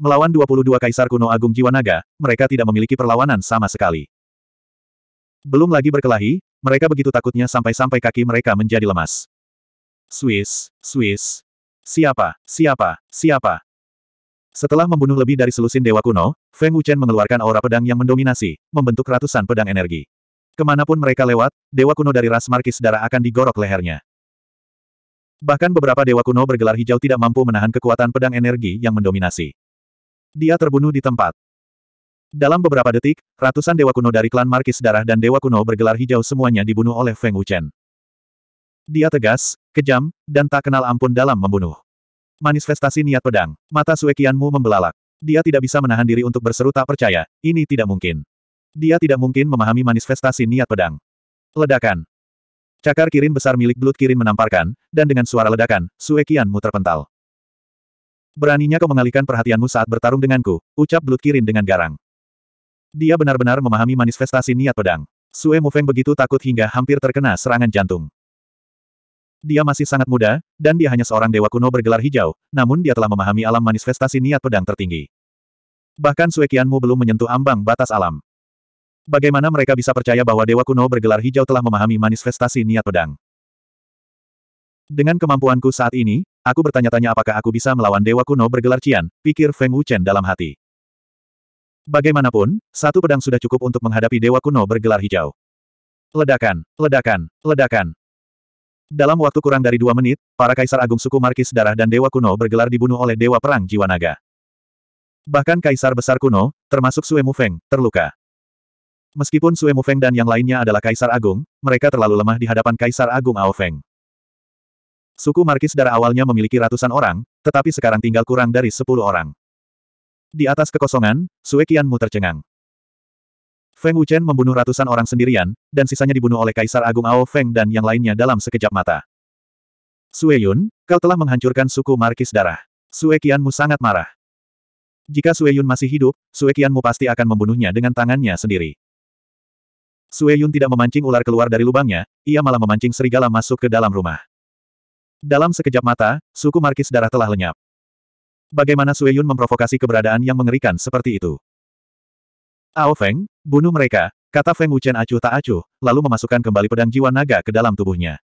Melawan 22 kaisar kuno agung Jiwa Naga, mereka tidak memiliki perlawanan sama sekali. Belum lagi berkelahi, mereka begitu takutnya sampai-sampai kaki mereka menjadi lemas. Swiss, Swiss. Siapa, siapa, siapa, setelah membunuh lebih dari selusin dewa kuno, Feng Wuchen mengeluarkan aura pedang yang mendominasi, membentuk ratusan pedang energi. Kemanapun mereka lewat, dewa kuno dari ras markis darah akan digorok lehernya. Bahkan beberapa dewa kuno bergelar hijau tidak mampu menahan kekuatan pedang energi yang mendominasi. Dia terbunuh di tempat. Dalam beberapa detik, ratusan dewa kuno dari klan Markis Darah dan dewa kuno bergelar hijau semuanya dibunuh oleh Feng Wuchen. Dia tegas, kejam, dan tak kenal ampun dalam membunuh. Manifestasi niat pedang. Mata Suekianmu membelalak. Dia tidak bisa menahan diri untuk berseru tak percaya. Ini tidak mungkin. Dia tidak mungkin memahami manifestasi niat pedang. Ledakan. Cakar kirin besar milik Blood Kirin menamparkan, dan dengan suara ledakan, Suekianmu terpental. Beraninya kau mengalihkan perhatianmu saat bertarung denganku, ucap Blood Kirin dengan garang. Dia benar-benar memahami manifestasi niat pedang. Sue Mufeng begitu takut hingga hampir terkena serangan jantung. Dia masih sangat muda, dan dia hanya seorang dewa kuno bergelar hijau, namun dia telah memahami alam manifestasi niat pedang tertinggi. Bahkan Suekianmu belum menyentuh ambang batas alam. Bagaimana mereka bisa percaya bahwa dewa kuno bergelar hijau telah memahami manifestasi niat pedang? Dengan kemampuanku saat ini, aku bertanya-tanya apakah aku bisa melawan dewa kuno bergelar Cian, pikir Feng Wuchen dalam hati. Bagaimanapun, satu pedang sudah cukup untuk menghadapi dewa kuno bergelar hijau. Ledakan, ledakan, ledakan. Dalam waktu kurang dari dua menit, para kaisar agung suku Markis Darah dan Dewa Kuno bergelar dibunuh oleh Dewa Perang Jiwa Naga. Bahkan kaisar besar kuno, termasuk Sue Mufeng, terluka. Meskipun Sue Mufeng dan yang lainnya adalah kaisar agung, mereka terlalu lemah di hadapan kaisar agung Ao Feng. Suku Markis Darah awalnya memiliki ratusan orang, tetapi sekarang tinggal kurang dari sepuluh orang. Di atas kekosongan, Sue Qianmu tercengang. Feng Wuchen membunuh ratusan orang sendirian, dan sisanya dibunuh oleh Kaisar Agung Ao Feng dan yang lainnya dalam sekejap mata. Sue Yun, kau telah menghancurkan suku Markis Darah. Sue Qianmu sangat marah. Jika Sue Yun masih hidup, Sue Qianmu pasti akan membunuhnya dengan tangannya sendiri. Sue Yun tidak memancing ular keluar dari lubangnya, ia malah memancing serigala masuk ke dalam rumah. Dalam sekejap mata, suku Markis Darah telah lenyap. Bagaimana Sue Yun memprovokasi keberadaan yang mengerikan seperti itu? Ao Feng, bunuh mereka, kata Feng Wuchen acuh tak acuh, lalu memasukkan kembali pedang jiwa naga ke dalam tubuhnya.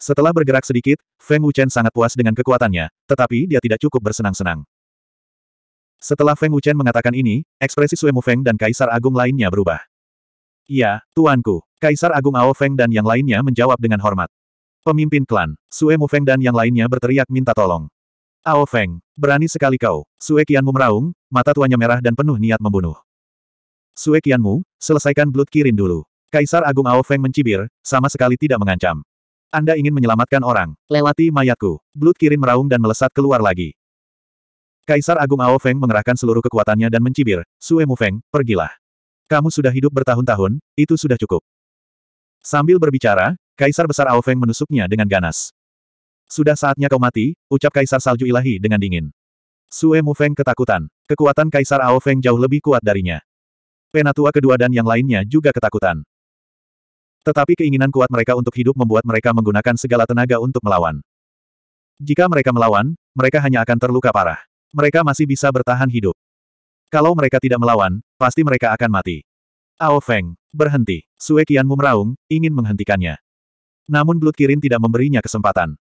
Setelah bergerak sedikit, Feng Wuchen sangat puas dengan kekuatannya, tetapi dia tidak cukup bersenang-senang. Setelah Feng Wuchen mengatakan ini, ekspresi Sue Feng dan Kaisar Agung lainnya berubah. Iya, tuanku. Kaisar Agung Ao Feng dan yang lainnya menjawab dengan hormat. Pemimpin klan, Sue Feng dan yang lainnya berteriak minta tolong. Ao Feng, berani sekali kau. Sue Qianmu meraung, mata tuanya merah dan penuh niat membunuh. Sue Qianmu, selesaikan Blood Kirin dulu. Kaisar Agung Ao Feng mencibir, sama sekali tidak mengancam. Anda ingin menyelamatkan orang. Lewati mayatku. Blood Kirin meraung dan melesat keluar lagi. Kaisar Agung Ao Feng mengerahkan seluruh kekuatannya dan mencibir, Sue Mu Feng, pergilah. Kamu sudah hidup bertahun-tahun, itu sudah cukup. Sambil berbicara, Kaisar Besar Ao Feng menusuknya dengan ganas. Sudah saatnya kau mati, ucap Kaisar Salju Ilahi dengan dingin. Sue Feng ketakutan. Kekuatan Kaisar Ao Feng jauh lebih kuat darinya. Penatua kedua dan yang lainnya juga ketakutan. Tetapi keinginan kuat mereka untuk hidup membuat mereka menggunakan segala tenaga untuk melawan. Jika mereka melawan, mereka hanya akan terluka parah. Mereka masih bisa bertahan hidup. Kalau mereka tidak melawan, pasti mereka akan mati. Ao Feng, berhenti. Sue Qianmu meraung, ingin menghentikannya. Namun Blood Kirin tidak memberinya kesempatan.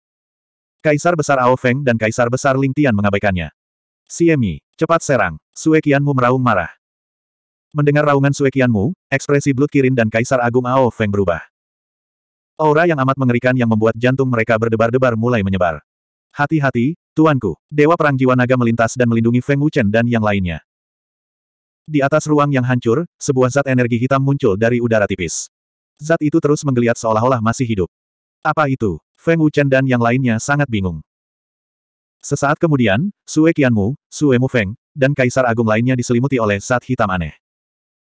Kaisar Besar Ao Feng dan Kaisar Besar Ling Tian mengabaikannya. Siemi, cepat serang. Sue Qianmu meraung marah. Mendengar raungan Sue Qianmu, ekspresi Blood Kirin dan Kaisar Agung Ao Feng berubah. Aura yang amat mengerikan yang membuat jantung mereka berdebar-debar mulai menyebar. Hati-hati, tuanku. Dewa Perang Jiwa Naga melintas dan melindungi Feng Wuchen dan yang lainnya. Di atas ruang yang hancur, sebuah zat energi hitam muncul dari udara tipis. Zat itu terus menggeliat seolah-olah masih hidup. Apa itu? Feng Wuchen dan yang lainnya sangat bingung. Sesaat kemudian, Sue Qianmu, Sue Mu Feng, dan Kaisar Agung lainnya diselimuti oleh zat hitam aneh.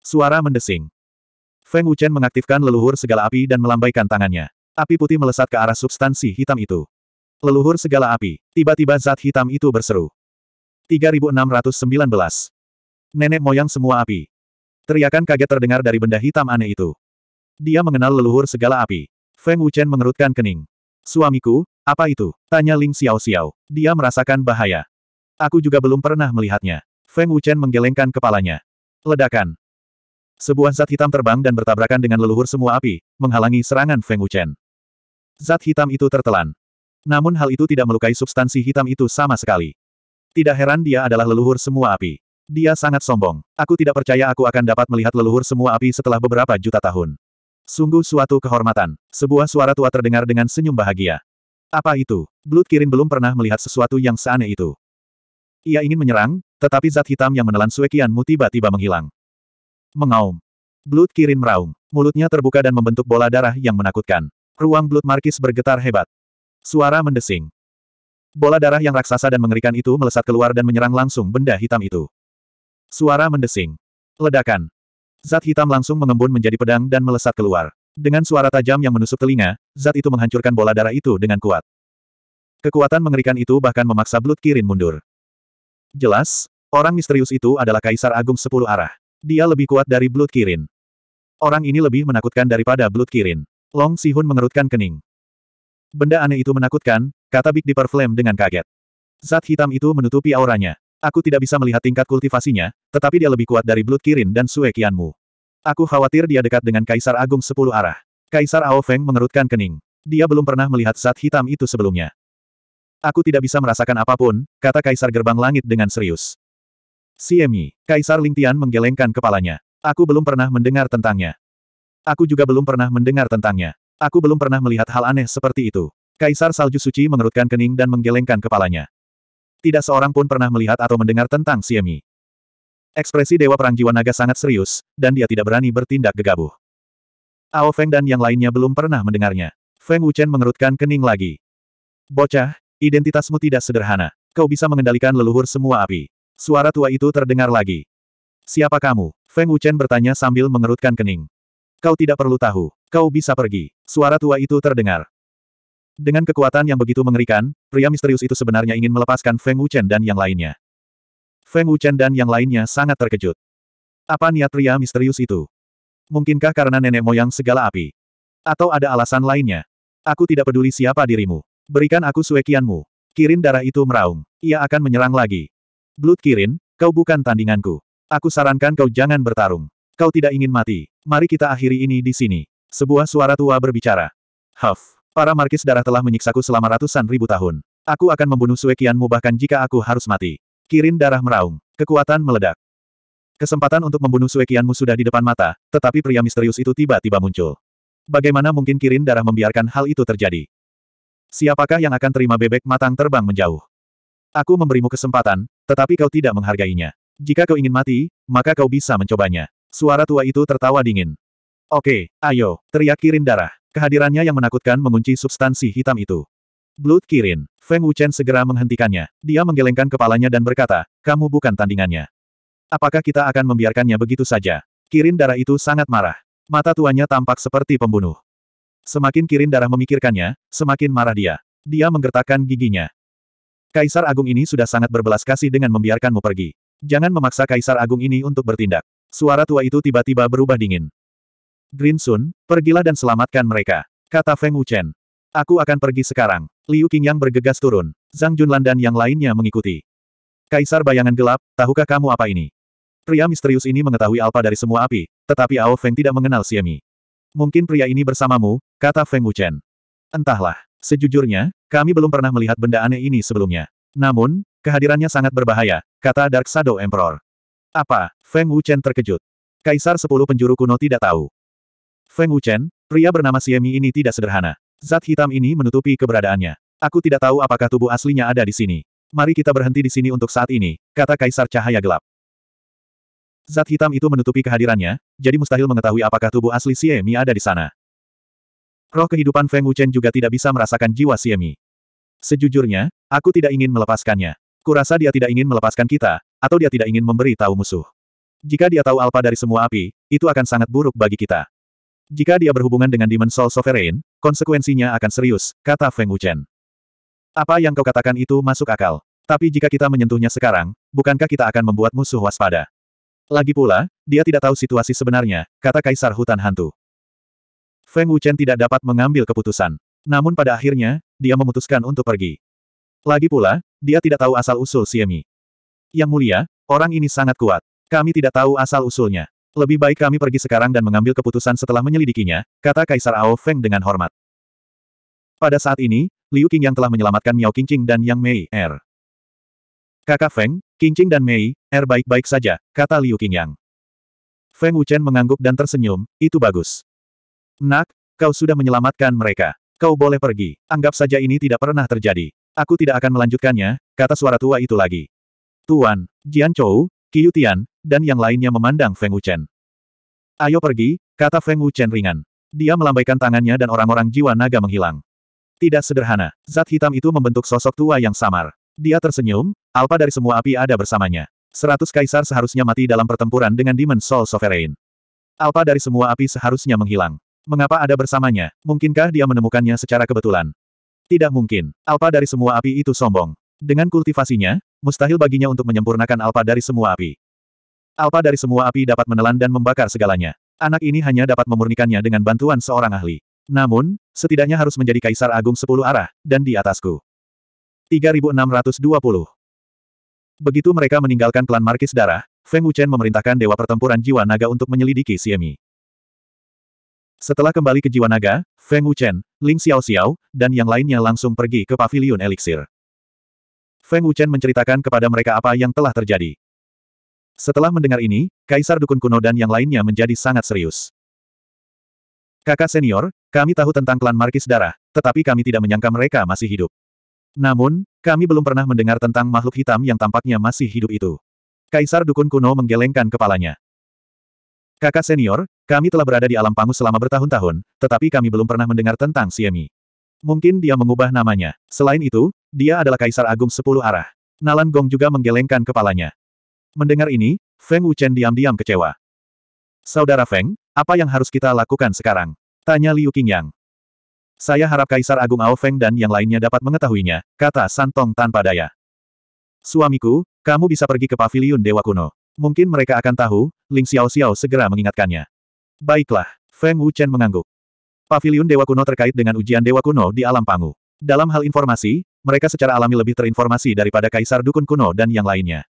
Suara mendesing. Feng Wuchen mengaktifkan leluhur segala api dan melambaikan tangannya. Api putih melesat ke arah substansi hitam itu. Leluhur segala api, tiba-tiba zat hitam itu berseru. 3619. Nenek moyang semua api. Teriakan kaget terdengar dari benda hitam aneh itu. Dia mengenal leluhur segala api. Feng Wuchen mengerutkan kening. Suamiku, apa itu? Tanya Ling Xiao Xiao. Dia merasakan bahaya. Aku juga belum pernah melihatnya. Feng Wuchen menggelengkan kepalanya. Ledakan. Sebuah zat hitam terbang dan bertabrakan dengan leluhur semua api, menghalangi serangan Feng Wuchen. Zat hitam itu tertelan. Namun hal itu tidak melukai substansi hitam itu sama sekali. Tidak heran dia adalah leluhur semua api. Dia sangat sombong. Aku tidak percaya aku akan dapat melihat leluhur semua api setelah beberapa juta tahun. Sungguh suatu kehormatan. Sebuah suara tua terdengar dengan senyum bahagia. Apa itu? Blood Kirin belum pernah melihat sesuatu yang seaneh itu. Ia ingin menyerang, tetapi zat hitam yang menelan Suekianmu tiba-tiba menghilang. Mengaum. Blood Kirin meraung. Mulutnya terbuka dan membentuk bola darah yang menakutkan. Ruang Blood Markis bergetar hebat. Suara mendesing. Bola darah yang raksasa dan mengerikan itu melesat keluar dan menyerang langsung benda hitam itu. Suara mendesing. Ledakan. Zat hitam langsung mengembun menjadi pedang dan melesat keluar. Dengan suara tajam yang menusuk telinga, zat itu menghancurkan bola darah itu dengan kuat. Kekuatan mengerikan itu bahkan memaksa Blood Kirin mundur. Jelas, orang misterius itu adalah Kaisar Agung Sepuluh Arah. Dia lebih kuat dari Blood Kirin. Orang ini lebih menakutkan daripada Blood Kirin. Long Sihun mengerutkan kening. Benda aneh itu menakutkan, kata Big Dipper Flame dengan kaget. Zat hitam itu menutupi auranya. Aku tidak bisa melihat tingkat kultivasinya, tetapi dia lebih kuat dari Blood Kirin dan Sue Qianmu. Aku khawatir dia dekat dengan Kaisar Agung Sepuluh Arah. Kaisar Ao Feng mengerutkan kening. Dia belum pernah melihat saat hitam itu sebelumnya. Aku tidak bisa merasakan apapun, kata Kaisar Gerbang Langit dengan serius. Siemi, Kaisar Lingtian menggelengkan kepalanya. Aku belum pernah mendengar tentangnya. Aku juga belum pernah mendengar tentangnya. Aku belum pernah melihat hal aneh seperti itu. Kaisar Salju Suci mengerutkan kening dan menggelengkan kepalanya. Tidak seorang pun pernah melihat atau mendengar tentang Siemi. Ekspresi Dewa Perang Jiwa Naga sangat serius, dan dia tidak berani bertindak gegabah. Ao Feng dan yang lainnya belum pernah mendengarnya. Feng Wuchen mengerutkan kening lagi. Bocah, identitasmu tidak sederhana. Kau bisa mengendalikan leluhur semua api. Suara tua itu terdengar lagi. Siapa kamu? Feng Wuchen bertanya sambil mengerutkan kening. Kau tidak perlu tahu. Kau bisa pergi. Suara tua itu terdengar. Dengan kekuatan yang begitu mengerikan, pria misterius itu sebenarnya ingin melepaskan Feng Wuchen dan yang lainnya. Feng Wuchen dan yang lainnya sangat terkejut. Apa niat pria misterius itu? Mungkinkah karena nenek moyang segala api? Atau ada alasan lainnya? Aku tidak peduli siapa dirimu. Berikan aku suekianmu. Kirin darah itu meraung. Ia akan menyerang lagi. Blood Kirin, kau bukan tandinganku. Aku sarankan kau jangan bertarung. Kau tidak ingin mati. Mari kita akhiri ini di sini. Sebuah suara tua berbicara. Huff. Para markis darah telah menyiksaku selama ratusan ribu tahun. Aku akan membunuh Suekianmu bahkan jika aku harus mati. Kirin darah meraung. Kekuatan meledak. Kesempatan untuk membunuh Suekianmu sudah di depan mata, tetapi pria misterius itu tiba-tiba muncul. Bagaimana mungkin Kirin darah membiarkan hal itu terjadi? Siapakah yang akan terima bebek matang terbang menjauh? Aku memberimu kesempatan, tetapi kau tidak menghargainya. Jika kau ingin mati, maka kau bisa mencobanya. Suara tua itu tertawa dingin. Oke, ayo, teriak Kirin darah. Kehadirannya yang menakutkan mengunci substansi hitam itu. Blood Kirin. Feng Wuchen segera menghentikannya. Dia menggelengkan kepalanya dan berkata, kamu bukan tandingannya. Apakah kita akan membiarkannya begitu saja? Kirin darah itu sangat marah. Mata tuanya tampak seperti pembunuh. Semakin Kirin darah memikirkannya, semakin marah dia. Dia menggertakkan giginya. Kaisar Agung ini sudah sangat berbelas kasih dengan membiarkanmu pergi. Jangan memaksa Kaisar Agung ini untuk bertindak. Suara tua itu tiba-tiba berubah dingin. Green Sun, pergilah dan selamatkan mereka. Kata Feng Wuchen. Aku akan pergi sekarang. Liu Qingyang bergegas turun. Zhang Junlan dan yang lainnya mengikuti. Kaisar bayangan gelap, tahukah kamu apa ini? Pria misterius ini mengetahui alpa dari semua api, tetapi Ao Feng tidak mengenal Siemi. Mungkin pria ini bersamamu, kata Feng Wuchen. Entahlah. Sejujurnya, kami belum pernah melihat benda aneh ini sebelumnya. Namun, kehadirannya sangat berbahaya, kata Dark Shadow Emperor. Apa? Feng Wuchen terkejut. Kaisar sepuluh penjuru kuno tidak tahu. Feng Wuchen, pria bernama Siemi ini tidak sederhana. Zat hitam ini menutupi keberadaannya. Aku tidak tahu apakah tubuh aslinya ada di sini. Mari kita berhenti di sini untuk saat ini, kata Kaisar Cahaya Gelap. Zat hitam itu menutupi kehadirannya, jadi mustahil mengetahui apakah tubuh asli Siemi ada di sana. Roh kehidupan Feng Wuchen juga tidak bisa merasakan jiwa Siemi. Sejujurnya, aku tidak ingin melepaskannya. Kurasa dia tidak ingin melepaskan kita, atau dia tidak ingin memberi tahu musuh. Jika dia tahu alpa dari semua api, itu akan sangat buruk bagi kita. Jika dia berhubungan dengan Demon Soul Sovereign, konsekuensinya akan serius, kata Feng Wuchen. Apa yang kau katakan itu masuk akal. Tapi jika kita menyentuhnya sekarang, bukankah kita akan membuat musuh waspada? Lagi pula, dia tidak tahu situasi sebenarnya, kata Kaisar Hutan Hantu. Feng Wuchen tidak dapat mengambil keputusan. Namun pada akhirnya, dia memutuskan untuk pergi. Lagi pula, dia tidak tahu asal-usul Siemi. Yang mulia, orang ini sangat kuat. Kami tidak tahu asal-usulnya. Lebih baik kami pergi sekarang dan mengambil keputusan setelah menyelidikinya, kata Kaisar Ao Feng dengan hormat. Pada saat ini, Liu Qing yang telah menyelamatkan Miao Qingqing dan Yang Mei, R. Er. Kakak Feng, Qingqing dan Mei, R er baik-baik saja, kata Liu yang. Feng Wuchen mengangguk dan tersenyum, itu bagus. Nak, kau sudah menyelamatkan mereka. Kau boleh pergi. Anggap saja ini tidak pernah terjadi. Aku tidak akan melanjutkannya, kata suara tua itu lagi. Tuan, Jian Chou, Qiu dan yang lainnya memandang Feng Wuchen. Ayo pergi, kata Feng Wuchen ringan. Dia melambaikan tangannya dan orang-orang jiwa naga menghilang. Tidak sederhana, zat hitam itu membentuk sosok tua yang samar. Dia tersenyum, alpa dari semua api ada bersamanya. Seratus kaisar seharusnya mati dalam pertempuran dengan Demon Soul Sovereign. Alpa dari semua api seharusnya menghilang. Mengapa ada bersamanya? Mungkinkah dia menemukannya secara kebetulan? Tidak mungkin. Alpa dari semua api itu sombong. Dengan kultivasinya, Mustahil baginya untuk menyempurnakan alpa dari semua api. Alpa dari semua api dapat menelan dan membakar segalanya. Anak ini hanya dapat memurnikannya dengan bantuan seorang ahli. Namun, setidaknya harus menjadi kaisar agung sepuluh arah, dan di atasku. 3620 Begitu mereka meninggalkan klan Markis Darah, Feng Wuchen memerintahkan Dewa Pertempuran Jiwa Naga untuk menyelidiki Siemi. Setelah kembali ke Jiwa Naga, Feng Wuchen, Ling Xiao Xiao, dan yang lainnya langsung pergi ke Paviliun Elixir. Feng Wuchen menceritakan kepada mereka apa yang telah terjadi. Setelah mendengar ini, Kaisar Dukun Kuno dan yang lainnya menjadi sangat serius. Kakak senior, kami tahu tentang klan Markis Darah, tetapi kami tidak menyangka mereka masih hidup. Namun, kami belum pernah mendengar tentang makhluk hitam yang tampaknya masih hidup itu. Kaisar Dukun Kuno menggelengkan kepalanya. Kakak senior, kami telah berada di alam pangus selama bertahun-tahun, tetapi kami belum pernah mendengar tentang Siemi. Mungkin dia mengubah namanya. Selain itu, dia adalah Kaisar Agung Sepuluh Arah. Nalan Gong juga menggelengkan kepalanya. Mendengar ini, Feng Wuchen diam-diam kecewa. Saudara Feng, apa yang harus kita lakukan sekarang? Tanya Liu Qingyang. Saya harap Kaisar Agung Ao Feng dan yang lainnya dapat mengetahuinya, kata Santong tanpa daya. Suamiku, kamu bisa pergi ke paviliun Dewa Kuno. Mungkin mereka akan tahu, Ling Xiao Xiao segera mengingatkannya. Baiklah, Feng Wuchen mengangguk. Paviliun Dewa Kuno terkait dengan ujian Dewa Kuno di Alam Pangu. Dalam hal informasi, mereka secara alami lebih terinformasi daripada kaisar dukun kuno dan yang lainnya.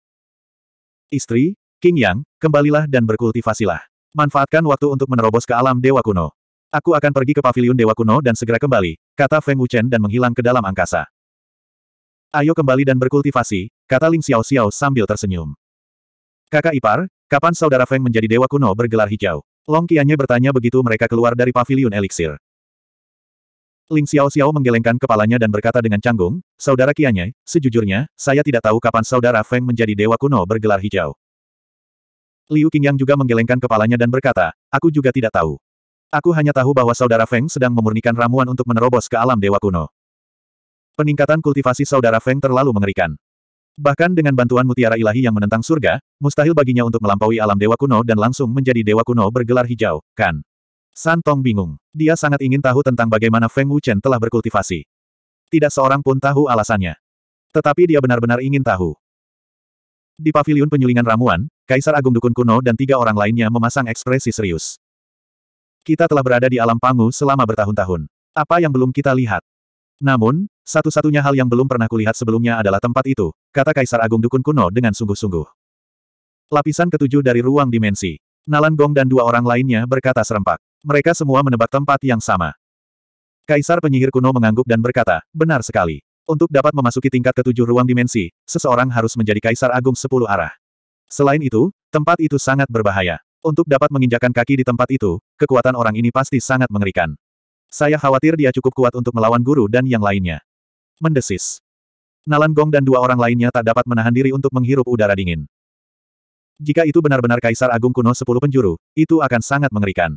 Istri, King Yang, kembalilah dan berkultivasilah. Manfaatkan waktu untuk menerobos ke alam dewa kuno. Aku akan pergi ke paviliun dewa kuno dan segera kembali, kata Feng Wuchen dan menghilang ke dalam angkasa. Ayo kembali dan berkultivasi, kata Ling Xiao Xiao sambil tersenyum. Kakak ipar, kapan saudara Feng menjadi dewa kuno bergelar hijau? Long Qianye bertanya begitu mereka keluar dari paviliun eliksir. Ling Xiao Xiao menggelengkan kepalanya dan berkata dengan canggung, Saudara Kianye, sejujurnya, saya tidak tahu kapan Saudara Feng menjadi dewa kuno bergelar hijau. Liu Qingyang juga menggelengkan kepalanya dan berkata, Aku juga tidak tahu. Aku hanya tahu bahwa Saudara Feng sedang memurnikan ramuan untuk menerobos ke alam dewa kuno. Peningkatan kultivasi Saudara Feng terlalu mengerikan. Bahkan dengan bantuan mutiara ilahi yang menentang surga, mustahil baginya untuk melampaui alam dewa kuno dan langsung menjadi dewa kuno bergelar hijau, kan? Santong bingung. Dia sangat ingin tahu tentang bagaimana Feng Wuchen telah berkultivasi. Tidak seorang pun tahu alasannya. Tetapi dia benar-benar ingin tahu. Di Pavilion penyulingan ramuan, Kaisar Agung Dukun Kuno dan tiga orang lainnya memasang ekspresi serius. Kita telah berada di alam pangu selama bertahun-tahun. Apa yang belum kita lihat? Namun, satu-satunya hal yang belum pernah kulihat sebelumnya adalah tempat itu, kata Kaisar Agung Dukun Kuno dengan sungguh-sungguh. Lapisan ketujuh dari ruang dimensi. Nalan Gong dan dua orang lainnya berkata serempak. Mereka semua menebak tempat yang sama. Kaisar penyihir kuno mengangguk dan berkata, benar sekali. Untuk dapat memasuki tingkat ketujuh ruang dimensi, seseorang harus menjadi kaisar agung sepuluh arah. Selain itu, tempat itu sangat berbahaya. Untuk dapat menginjakan kaki di tempat itu, kekuatan orang ini pasti sangat mengerikan. Saya khawatir dia cukup kuat untuk melawan guru dan yang lainnya. Mendesis. Nalan Gong dan dua orang lainnya tak dapat menahan diri untuk menghirup udara dingin. Jika itu benar-benar Kaisar Agung kuno sepuluh penjuru, itu akan sangat mengerikan.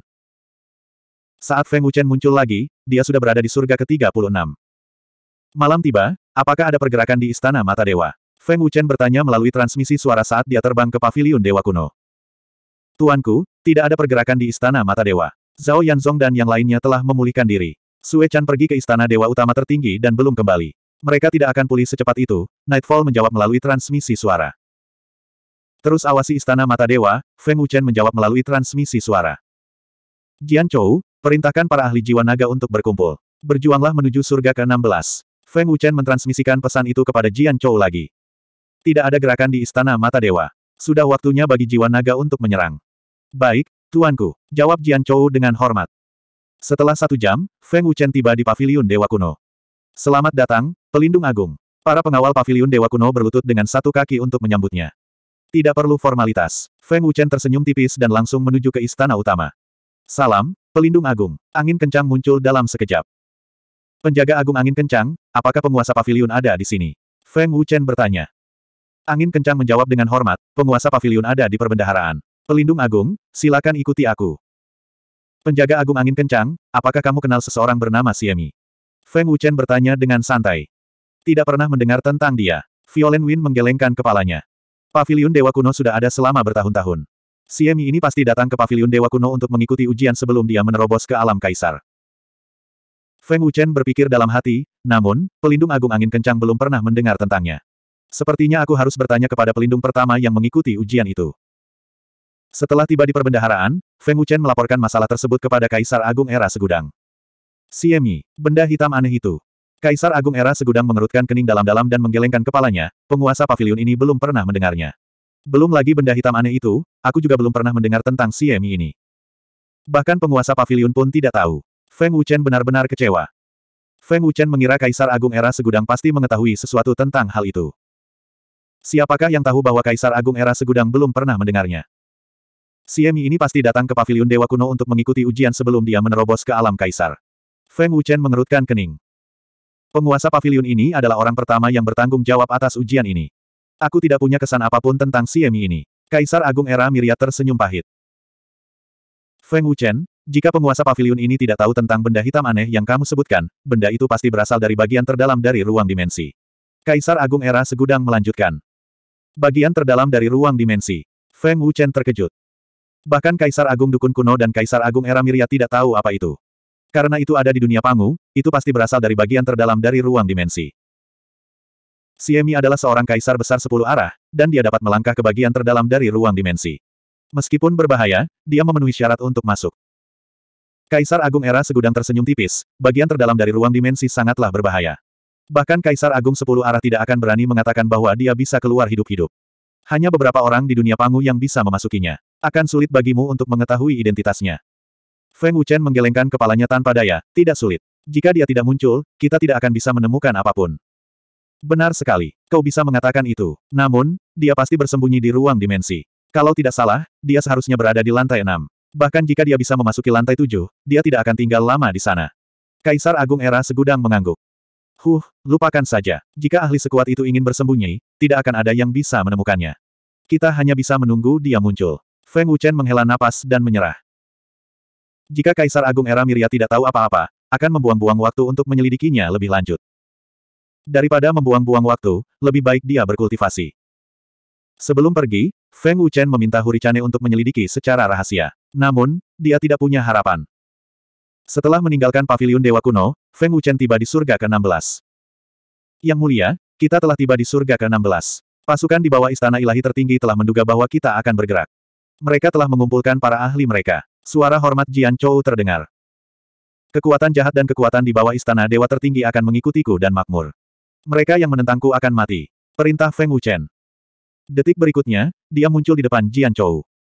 Saat Feng Wuchen muncul lagi, dia sudah berada di surga ke-36. Malam tiba, apakah ada pergerakan di Istana Mata Dewa? Feng Wuchen bertanya melalui transmisi suara saat dia terbang ke paviliun Dewa Kuno. Tuanku, tidak ada pergerakan di Istana Mata Dewa. Zhao Yanzong dan yang lainnya telah memulihkan diri. Sue Chan pergi ke Istana Dewa Utama tertinggi dan belum kembali. Mereka tidak akan pulih secepat itu, Nightfall menjawab melalui transmisi suara. Terus awasi Istana Mata Dewa, Feng Wuchen menjawab melalui transmisi suara. Jian Chou, perintahkan para ahli jiwa naga untuk berkumpul. Berjuanglah menuju surga ke-16. Feng Wuchen mentransmisikan pesan itu kepada Jian Chou lagi. Tidak ada gerakan di Istana Mata Dewa. Sudah waktunya bagi jiwa naga untuk menyerang. Baik, Tuanku, jawab Jian Chou dengan hormat. Setelah satu jam, Feng Wuchen tiba di paviliun Dewa Kuno. Selamat datang, Pelindung Agung. Para pengawal paviliun Dewa Kuno berlutut dengan satu kaki untuk menyambutnya. Tidak perlu formalitas. Feng Wuchen tersenyum tipis dan langsung menuju ke istana utama. Salam, pelindung agung. Angin kencang muncul dalam sekejap. Penjaga agung angin kencang, apakah penguasa pavilion ada di sini? Feng Wuchen bertanya. Angin kencang menjawab dengan hormat, penguasa pavilion ada di perbendaharaan. Pelindung agung, silakan ikuti aku. Penjaga agung angin kencang, apakah kamu kenal seseorang bernama Siemi? Feng Wuchen bertanya dengan santai. Tidak pernah mendengar tentang dia. Violent Wind menggelengkan kepalanya. Pavilion Dewa Kuno sudah ada selama bertahun-tahun. Siemi ini pasti datang ke Pavilion Dewa Kuno untuk mengikuti ujian sebelum dia menerobos ke alam kaisar. Feng Wuchen berpikir dalam hati, namun, pelindung agung angin kencang belum pernah mendengar tentangnya. Sepertinya aku harus bertanya kepada pelindung pertama yang mengikuti ujian itu. Setelah tiba di perbendaharaan, Feng Wuchen melaporkan masalah tersebut kepada Kaisar Agung Era Segudang. Siemi, benda hitam aneh itu. Kaisar Agung Era segudang mengerutkan kening dalam-dalam dan menggelengkan kepalanya, penguasa pavilion ini belum pernah mendengarnya. Belum lagi benda hitam aneh itu, aku juga belum pernah mendengar tentang Siemi ini. Bahkan penguasa pavilion pun tidak tahu. Feng Wuchen benar-benar kecewa. Feng Wuchen mengira Kaisar Agung Era segudang pasti mengetahui sesuatu tentang hal itu. Siapakah yang tahu bahwa Kaisar Agung Era segudang belum pernah mendengarnya? Siemi ini pasti datang ke pavilion Dewa Kuno untuk mengikuti ujian sebelum dia menerobos ke alam Kaisar. Feng Wuchen mengerutkan kening. Penguasa pavilion ini adalah orang pertama yang bertanggung jawab atas ujian ini. Aku tidak punya kesan apapun tentang Siemi ini. Kaisar Agung Era Miria tersenyum pahit. Feng Wuchen, jika penguasa pavilion ini tidak tahu tentang benda hitam aneh yang kamu sebutkan, benda itu pasti berasal dari bagian terdalam dari ruang dimensi. Kaisar Agung Era Segudang melanjutkan. Bagian terdalam dari ruang dimensi. Feng Wuchen terkejut. Bahkan Kaisar Agung Dukun Kuno dan Kaisar Agung Era Miria tidak tahu apa itu. Karena itu ada di dunia Pangu, itu pasti berasal dari bagian terdalam dari ruang dimensi. Siemi adalah seorang kaisar besar sepuluh arah, dan dia dapat melangkah ke bagian terdalam dari ruang dimensi. Meskipun berbahaya, dia memenuhi syarat untuk masuk. Kaisar Agung Era segudang tersenyum tipis, bagian terdalam dari ruang dimensi sangatlah berbahaya. Bahkan Kaisar Agung sepuluh arah tidak akan berani mengatakan bahwa dia bisa keluar hidup-hidup. Hanya beberapa orang di dunia Pangu yang bisa memasukinya. Akan sulit bagimu untuk mengetahui identitasnya. Feng Wuchen menggelengkan kepalanya tanpa daya, tidak sulit. Jika dia tidak muncul, kita tidak akan bisa menemukan apapun. Benar sekali, kau bisa mengatakan itu. Namun, dia pasti bersembunyi di ruang dimensi. Kalau tidak salah, dia seharusnya berada di lantai enam. Bahkan jika dia bisa memasuki lantai tujuh, dia tidak akan tinggal lama di sana. Kaisar Agung Era Segudang mengangguk. Huh, lupakan saja. Jika ahli sekuat itu ingin bersembunyi, tidak akan ada yang bisa menemukannya. Kita hanya bisa menunggu dia muncul. Feng Wuchen menghela napas dan menyerah. Jika Kaisar Agung Era Miria tidak tahu apa-apa, akan membuang-buang waktu untuk menyelidikinya lebih lanjut. Daripada membuang-buang waktu, lebih baik dia berkultivasi. Sebelum pergi, Feng Wuchen meminta Huricane untuk menyelidiki secara rahasia. Namun, dia tidak punya harapan. Setelah meninggalkan Paviliun Dewa Kuno, Feng Wuchen tiba di surga ke-16. Yang mulia, kita telah tiba di surga ke-16. Pasukan di bawah istana ilahi tertinggi telah menduga bahwa kita akan bergerak. Mereka telah mengumpulkan para ahli mereka. Suara hormat Jian Chou terdengar. Kekuatan jahat dan kekuatan di bawah istana dewa tertinggi akan mengikutiku dan makmur. Mereka yang menentangku akan mati. Perintah Feng Wuchen. Detik berikutnya, dia muncul di depan Jian Chou.